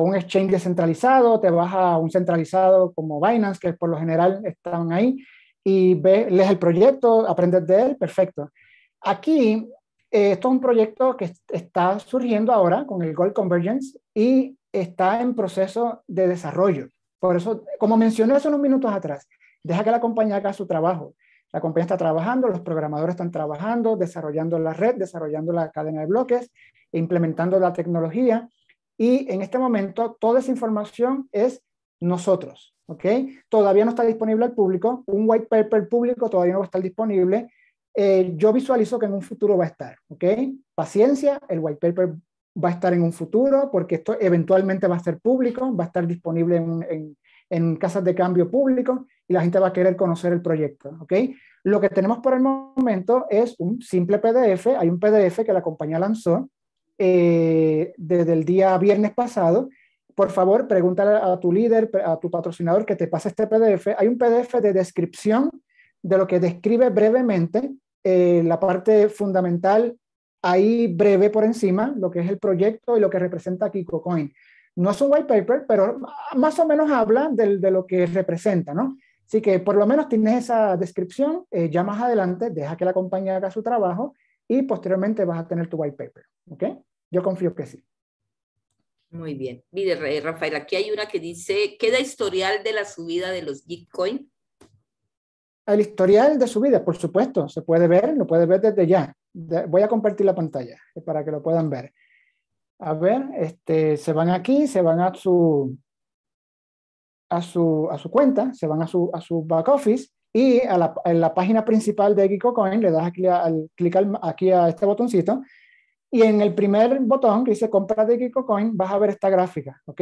B: un exchange descentralizado, te vas a un centralizado como Binance, que por lo general están ahí, y ves, lees el proyecto, aprendes de él, perfecto. Aquí, eh, esto es un proyecto que está surgiendo ahora con el Gold Convergence y está en proceso de desarrollo. Por eso, como mencioné hace unos minutos atrás, deja que la compañía haga su trabajo. La compañía está trabajando, los programadores están trabajando, desarrollando la red, desarrollando la cadena de bloques, implementando la tecnología. Y en este momento, toda esa información es nosotros. ¿ok? Todavía no está disponible al público. Un white paper público todavía no va a estar disponible. Eh, yo visualizo que en un futuro va a estar. ¿ok? Paciencia, el white paper va a estar en un futuro, porque esto eventualmente va a ser público, va a estar disponible en, en, en casas de cambio público y la gente va a querer conocer el proyecto. ¿okay? Lo que tenemos por el momento es un simple PDF, hay un PDF que la compañía lanzó eh, desde el día viernes pasado. Por favor, pregúntale a tu líder, a tu patrocinador que te pase este PDF. Hay un PDF de descripción de lo que describe brevemente eh, la parte fundamental Ahí breve por encima lo que es el proyecto y lo que representa KikoCoin. No es un white paper, pero más o menos habla de, lo que representa, ¿no? Así que por lo menos tienes esa descripción, eh, ya más adelante deja que la compañía haga su trabajo y posteriormente vas a tener tu white paper, ¿ok? Yo confío que sí. Muy bien.
A: Mire, eh, Rafael, aquí hay una que dice, ¿queda historial de la subida de los Bitcoin?
B: El historial de subida, por supuesto, se puede ver, lo puedes ver desde ya voy a compartir la pantalla eh, para que lo puedan ver. A ver, este, se van aquí, se van a su, a su, a su cuenta, se van a su, a su back office y en la página principal de GeekOCoin le das al, clic al, aquí a este botoncito y en el primer botón que dice compra de GeekOCoin vas a ver esta gráfica, ¿ok?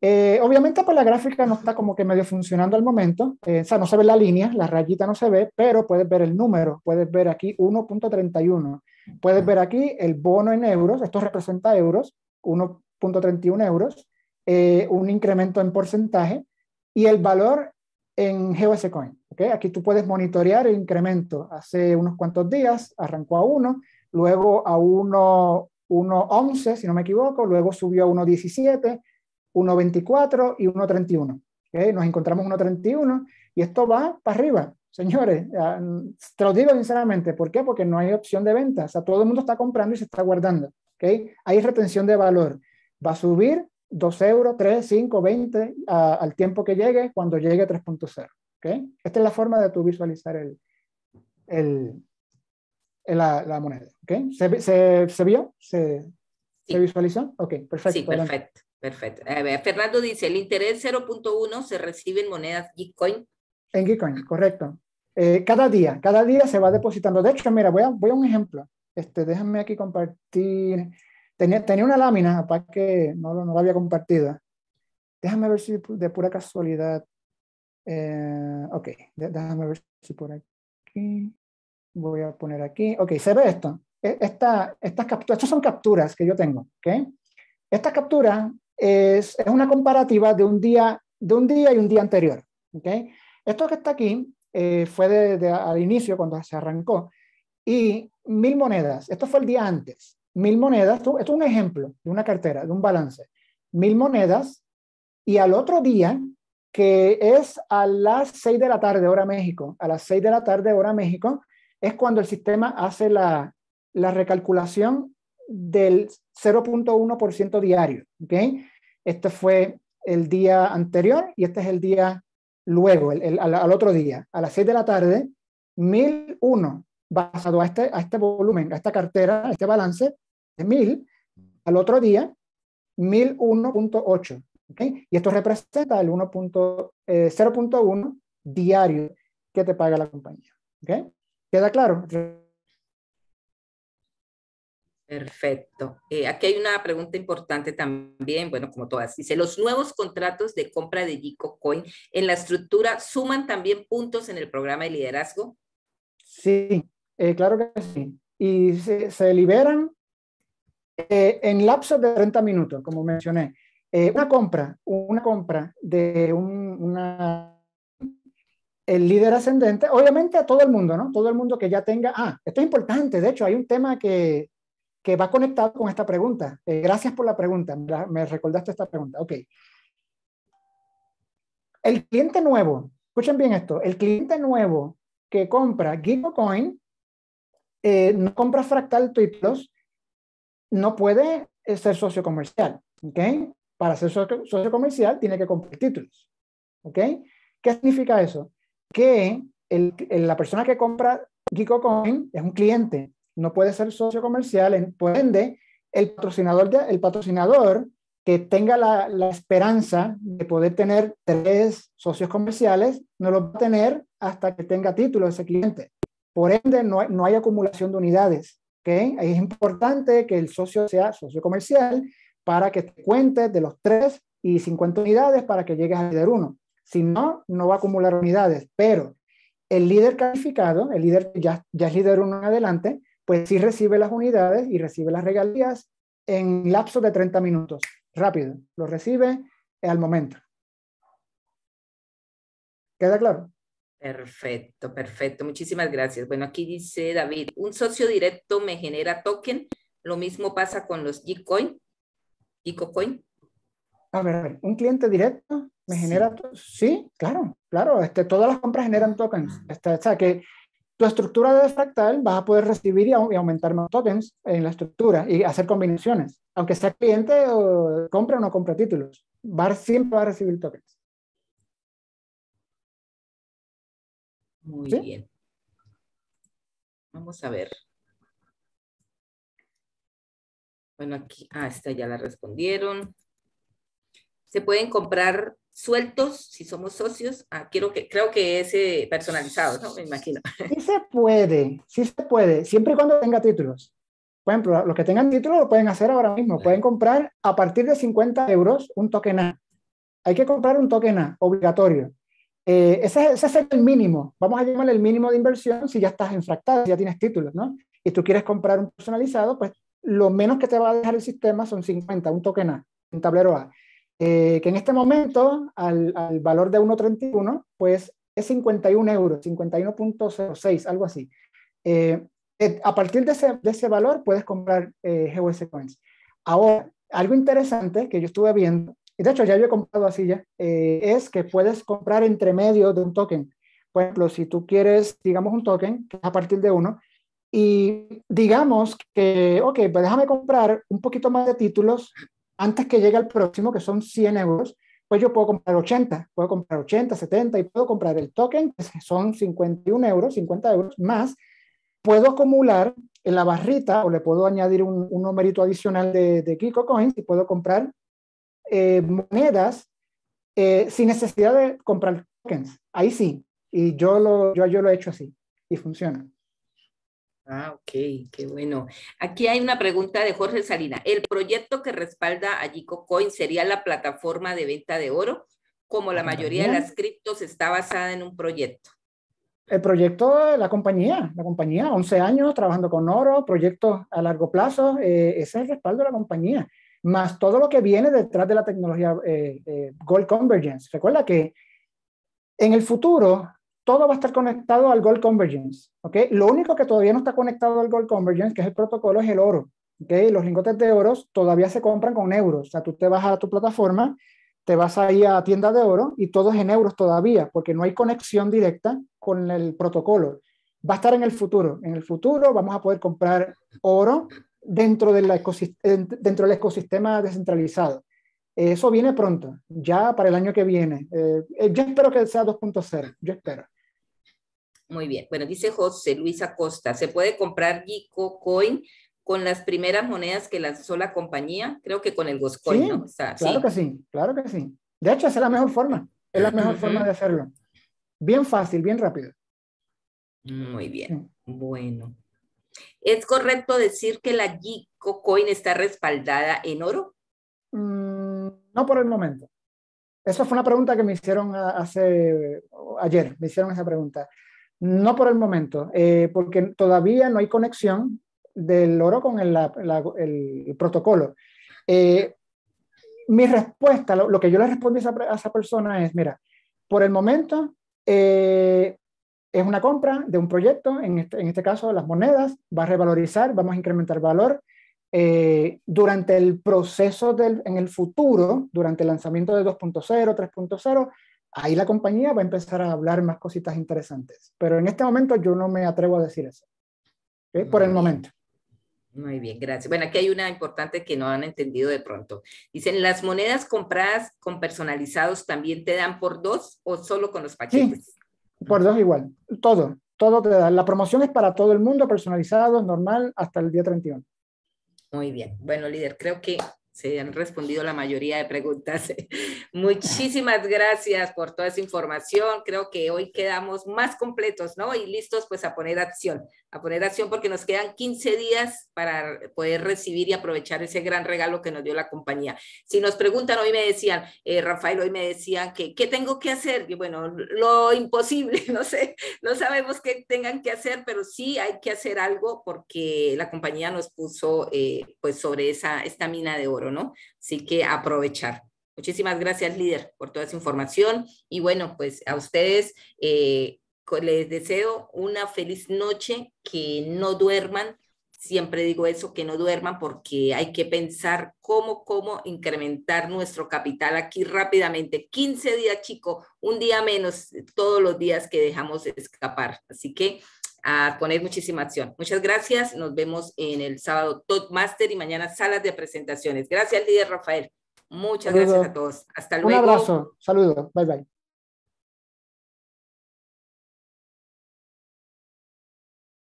B: Eh, obviamente, pues la gráfica no está como que medio funcionando al momento, eh, o sea, no se ve la línea, la rayita no se ve, pero puedes ver el número, puedes ver aquí 1.31, puedes ver aquí el bono en euros, esto representa euros, 1.31 euros, eh, un incremento en porcentaje y el valor en GOS Coin. ¿okay? Aquí tú puedes monitorear el incremento. Hace unos cuantos días arrancó a 1, luego a 1.11, si no me equivoco, luego subió a 1.17 1.24 y 1.31. ¿okay? Nos encontramos 1.31 y esto va para arriba. Señores, ah, te lo digo sinceramente, ¿por qué? Porque no hay opción de venta. O sea, todo el mundo está comprando y se está guardando. ¿okay? Hay retención de valor. Va a subir 2 euros, 3, 5, 20 al tiempo que llegue, cuando llegue 3.0. ¿okay? Esta es la forma de tu visualizar el, la, moneda. ¿okay? ¿Se, vio? ¿Se, visualizó? Ok, perfecto. Sí, perfecto.
A: Perfecto. Fernando dice, el interés 0.1 se recibe en monedas Bitcoin.
B: En Bitcoin, correcto. Eh, cada día, cada día se va depositando. De hecho, mira, voy a, voy a un ejemplo. Este, déjame aquí compartir. Tenía, tenía una lámina, aparte que no, no la había compartida. Déjame ver si de pura casualidad. Eh, ok, déjame ver si por aquí. Voy a poner aquí. Ok, se ve esto. E, esta, estas capturas, estas son capturas que yo tengo. Okay. Estas capturas es, una comparativa de un, día, de un día y un día anterior. ¿okay? Esto que está aquí eh, fue de, al inicio, cuando se arrancó, y mil monedas, esto fue el día antes, mil monedas, esto, es un ejemplo de una cartera, de un balance, mil monedas, y al otro día, que es a las seis de la tarde, hora México, a las 6 de la tarde, hora México, es cuando el sistema hace la, la recalculación del 0.1% diario. ¿okay? Este fue el día anterior y este es el día luego, el, al, otro día, a las 6 de la tarde, 1001 basado a este, a este volumen, a esta cartera, a este balance de 1000, al otro día, 1001.8. ¿okay? Y esto representa el 0.1 eh, diario que te paga la compañía. ¿okay? ¿Queda claro?
A: Perfecto. Eh, aquí hay una pregunta importante también, bueno, como todas. Dice, ¿los nuevos contratos de compra de Gico en la estructura suman también puntos en el programa de liderazgo?
B: Sí, eh, claro que sí. Y se, liberan eh, en lapsos de 30 minutos, como mencioné. una compra, una compra de un, el líder ascendente, obviamente a todo el mundo, ¿no? Todo el mundo que ya tenga, ah, esto es importante, de hecho hay un tema que que va conectado con esta pregunta. Eh, gracias por la pregunta, me recordaste esta pregunta. Ok. El cliente nuevo, escuchen bien esto, el cliente nuevo que compra GigoCoin, Coin eh, no compra fractal títulos, no puede eh, ser socio comercial. Ok. Para ser socio, comercial tiene que comprar títulos. Ok. ¿Qué significa eso? Que la persona que compra Coin es un cliente no puede ser socio comercial, por ende, el patrocinador, el patrocinador que tenga la, esperanza de poder tener tres socios comerciales, no lo va a tener hasta que tenga título ese cliente. Por ende, no hay, acumulación de unidades. ¿okay? Es importante que el socio sea socio comercial para que te cuentes de los tres y 50 unidades para que llegues a líder uno. Si no, no va a acumular unidades, pero el líder calificado, el líder ya, ya es líder uno en adelante, pues sí recibe las unidades y recibe las regalías en lapso de 30 minutos. Rápido, lo recibe al momento. ¿Queda claro?
A: Perfecto, perfecto. Muchísimas gracias. Bueno, aquí dice David, un socio directo me genera token. Lo mismo pasa con los Gcoin, y
B: A ver, a ver, un cliente directo me genera, sí, sí claro, claro, este, todas las compras generan tokens. Ah. Este, o sea, que tu estructura de fractal vas a poder recibir y, aumentar más tokens en la estructura y hacer combinaciones. Aunque sea cliente o compra o no compra títulos, siempre va a recibir tokens. Muy bien. Vamos a ver. Bueno, aquí,
A: ah, esta ya la respondieron. Se pueden comprar sueltos, si somos socios, ah, quiero que, creo que ese eh, personalizado, ¿no? Me imagino.
B: Sí se puede, sí se puede, siempre y cuando tenga títulos. Por ejemplo, los que tengan títulos lo pueden hacer ahora mismo. Pueden comprar a partir de 50 euros un token A. Hay que comprar un token A, obligatorio. Eh, ese, es el mínimo. Vamos a llamarle el mínimo de inversión si ya estás en si ya tienes títulos, ¿no? Y tú quieres comprar un personalizado, pues lo menos que te va a dejar el sistema son 50, un token A, un tablero A. Eh, que en este momento al, al valor de 1.31, pues es 51 euros, 51.06, algo así. Eh, eh, a partir de ese, de ese, valor puedes comprar GWS Coins. Ahora, algo interesante que yo estuve viendo, y de hecho ya yo he comprado así ya, es que puedes comprar entre medio de un token. Por ejemplo, si tú quieres, digamos, un token, que es a partir de uno, y digamos que, ok, pues déjame comprar un poquito más de títulos antes que llegue al próximo, que son 100 euros, pues yo puedo comprar 80, puedo comprar 80, 70 y puedo comprar el token, que (laughs) son 51 euros, 50 euros más. Puedo acumular en la barrita o le puedo añadir un, un numerito adicional de, de Kiko Coins y puedo comprar eh, monedas eh, sin necesidad de comprar tokens. Ahí sí. Y yo lo, yo, yo lo he hecho así y funciona. Ah, ok, qué bueno.
A: Aquí hay una pregunta de Jorge Salina. ¿El proyecto que respalda a GicoCoin Coin sería la plataforma de venta de oro? Como la ah, mayoría de las criptos está basada en un proyecto.
B: El proyecto de la compañía, la compañía, 11 años trabajando con oro, proyectos a largo plazo, eh, ese es el respaldo de la compañía, más todo lo que viene detrás de la tecnología eh, eh, Gold Convergence. Recuerda que en el futuro todo va a estar conectado al Gold Convergence. ¿ok? Lo único que todavía no está conectado al Gold Convergence, que es el protocolo, es el oro. Los lingotes de oro todavía se compran con euros. O sea, tú te vas a tu plataforma, te vas ahí a tienda de oro y todo es en euros todavía, porque no hay conexión directa con el protocolo. Va a estar en el futuro. En el futuro vamos a poder comprar oro dentro, del ecosistema, dentro del ecosistema descentralizado. Eso viene pronto, ya para el año que viene. Eh, eh, yo espero que sea 2.0, yo espero.
A: Muy bien. Bueno, dice José Luis Acosta, ¿se puede comprar Gico Coin con las primeras monedas que lanzó la compañía? Creo que con el Goscoin, ¿no? claro que
B: sí, claro que sí. De hecho, es la mejor forma. Es la mejor forma de hacerlo. Bien fácil, bien rápido. Muy bien. Bueno.
A: ¿Es correcto decir que la Gico Coin está respaldada en oro?
B: Mm, no por el momento. Esa fue una pregunta que me hicieron ah, hace ayer, me hicieron esa pregunta. No por el momento, eh, porque todavía no hay conexión del oro con el, protocolo. Eh, mi respuesta, lo, que yo le respondí a esa, persona es, mira, por el momento eh, es una compra de un proyecto, en este, en este, caso las monedas, va a revalorizar, vamos a incrementar valor. durante el proceso en el futuro, durante el lanzamiento de 2.0, 3.0, ahí la compañía va a empezar a hablar más cositas interesantes. Pero en este momento yo no me atrevo a decir eso. Por el momento.
A: Muy bien, gracias. Bueno, aquí hay una importante que no han entendido de pronto. Dicen, ¿las monedas compradas con personalizados también te dan por dos o solo con los paquetes?
B: Sí, por dos igual, todo, todo te da. La promoción es para todo el mundo, personalizado, normal, hasta el día 31.
A: Muy bien. Bueno, líder, creo que se han respondido la mayoría de preguntas. (laughs) Muchísimas gracias por toda esa información. Creo que hoy quedamos más completos, ¿no? Y listos pues a poner acción a poner acción porque nos quedan 15 días para poder recibir y aprovechar ese gran regalo que nos dio la compañía. Si nos preguntan, hoy me decían, eh, Rafael, hoy me decían que, ¿qué tengo que hacer? Y bueno, lo imposible, (laughs) no sé, no sabemos qué tengan que hacer, pero sí hay que hacer algo porque la compañía nos puso eh, pues sobre esa, esta mina de oro, ¿no? Así que aprovechar. Muchísimas gracias, líder, por toda esa información. Y bueno, pues a ustedes, eh, les deseo una feliz noche, que no duerman. Siempre digo eso, que no duerman porque hay que pensar cómo, cómo incrementar nuestro capital aquí rápidamente. 15 días, chico, un día menos todos los días que dejamos escapar. Así que a poner muchísima acción. Muchas gracias. Nos vemos en el sábado Top Master y mañana salas de presentaciones. Gracias, líder Rafael. Muchas gracias a todos. Hasta luego. Un abrazo.
B: Saludos. Bye bye.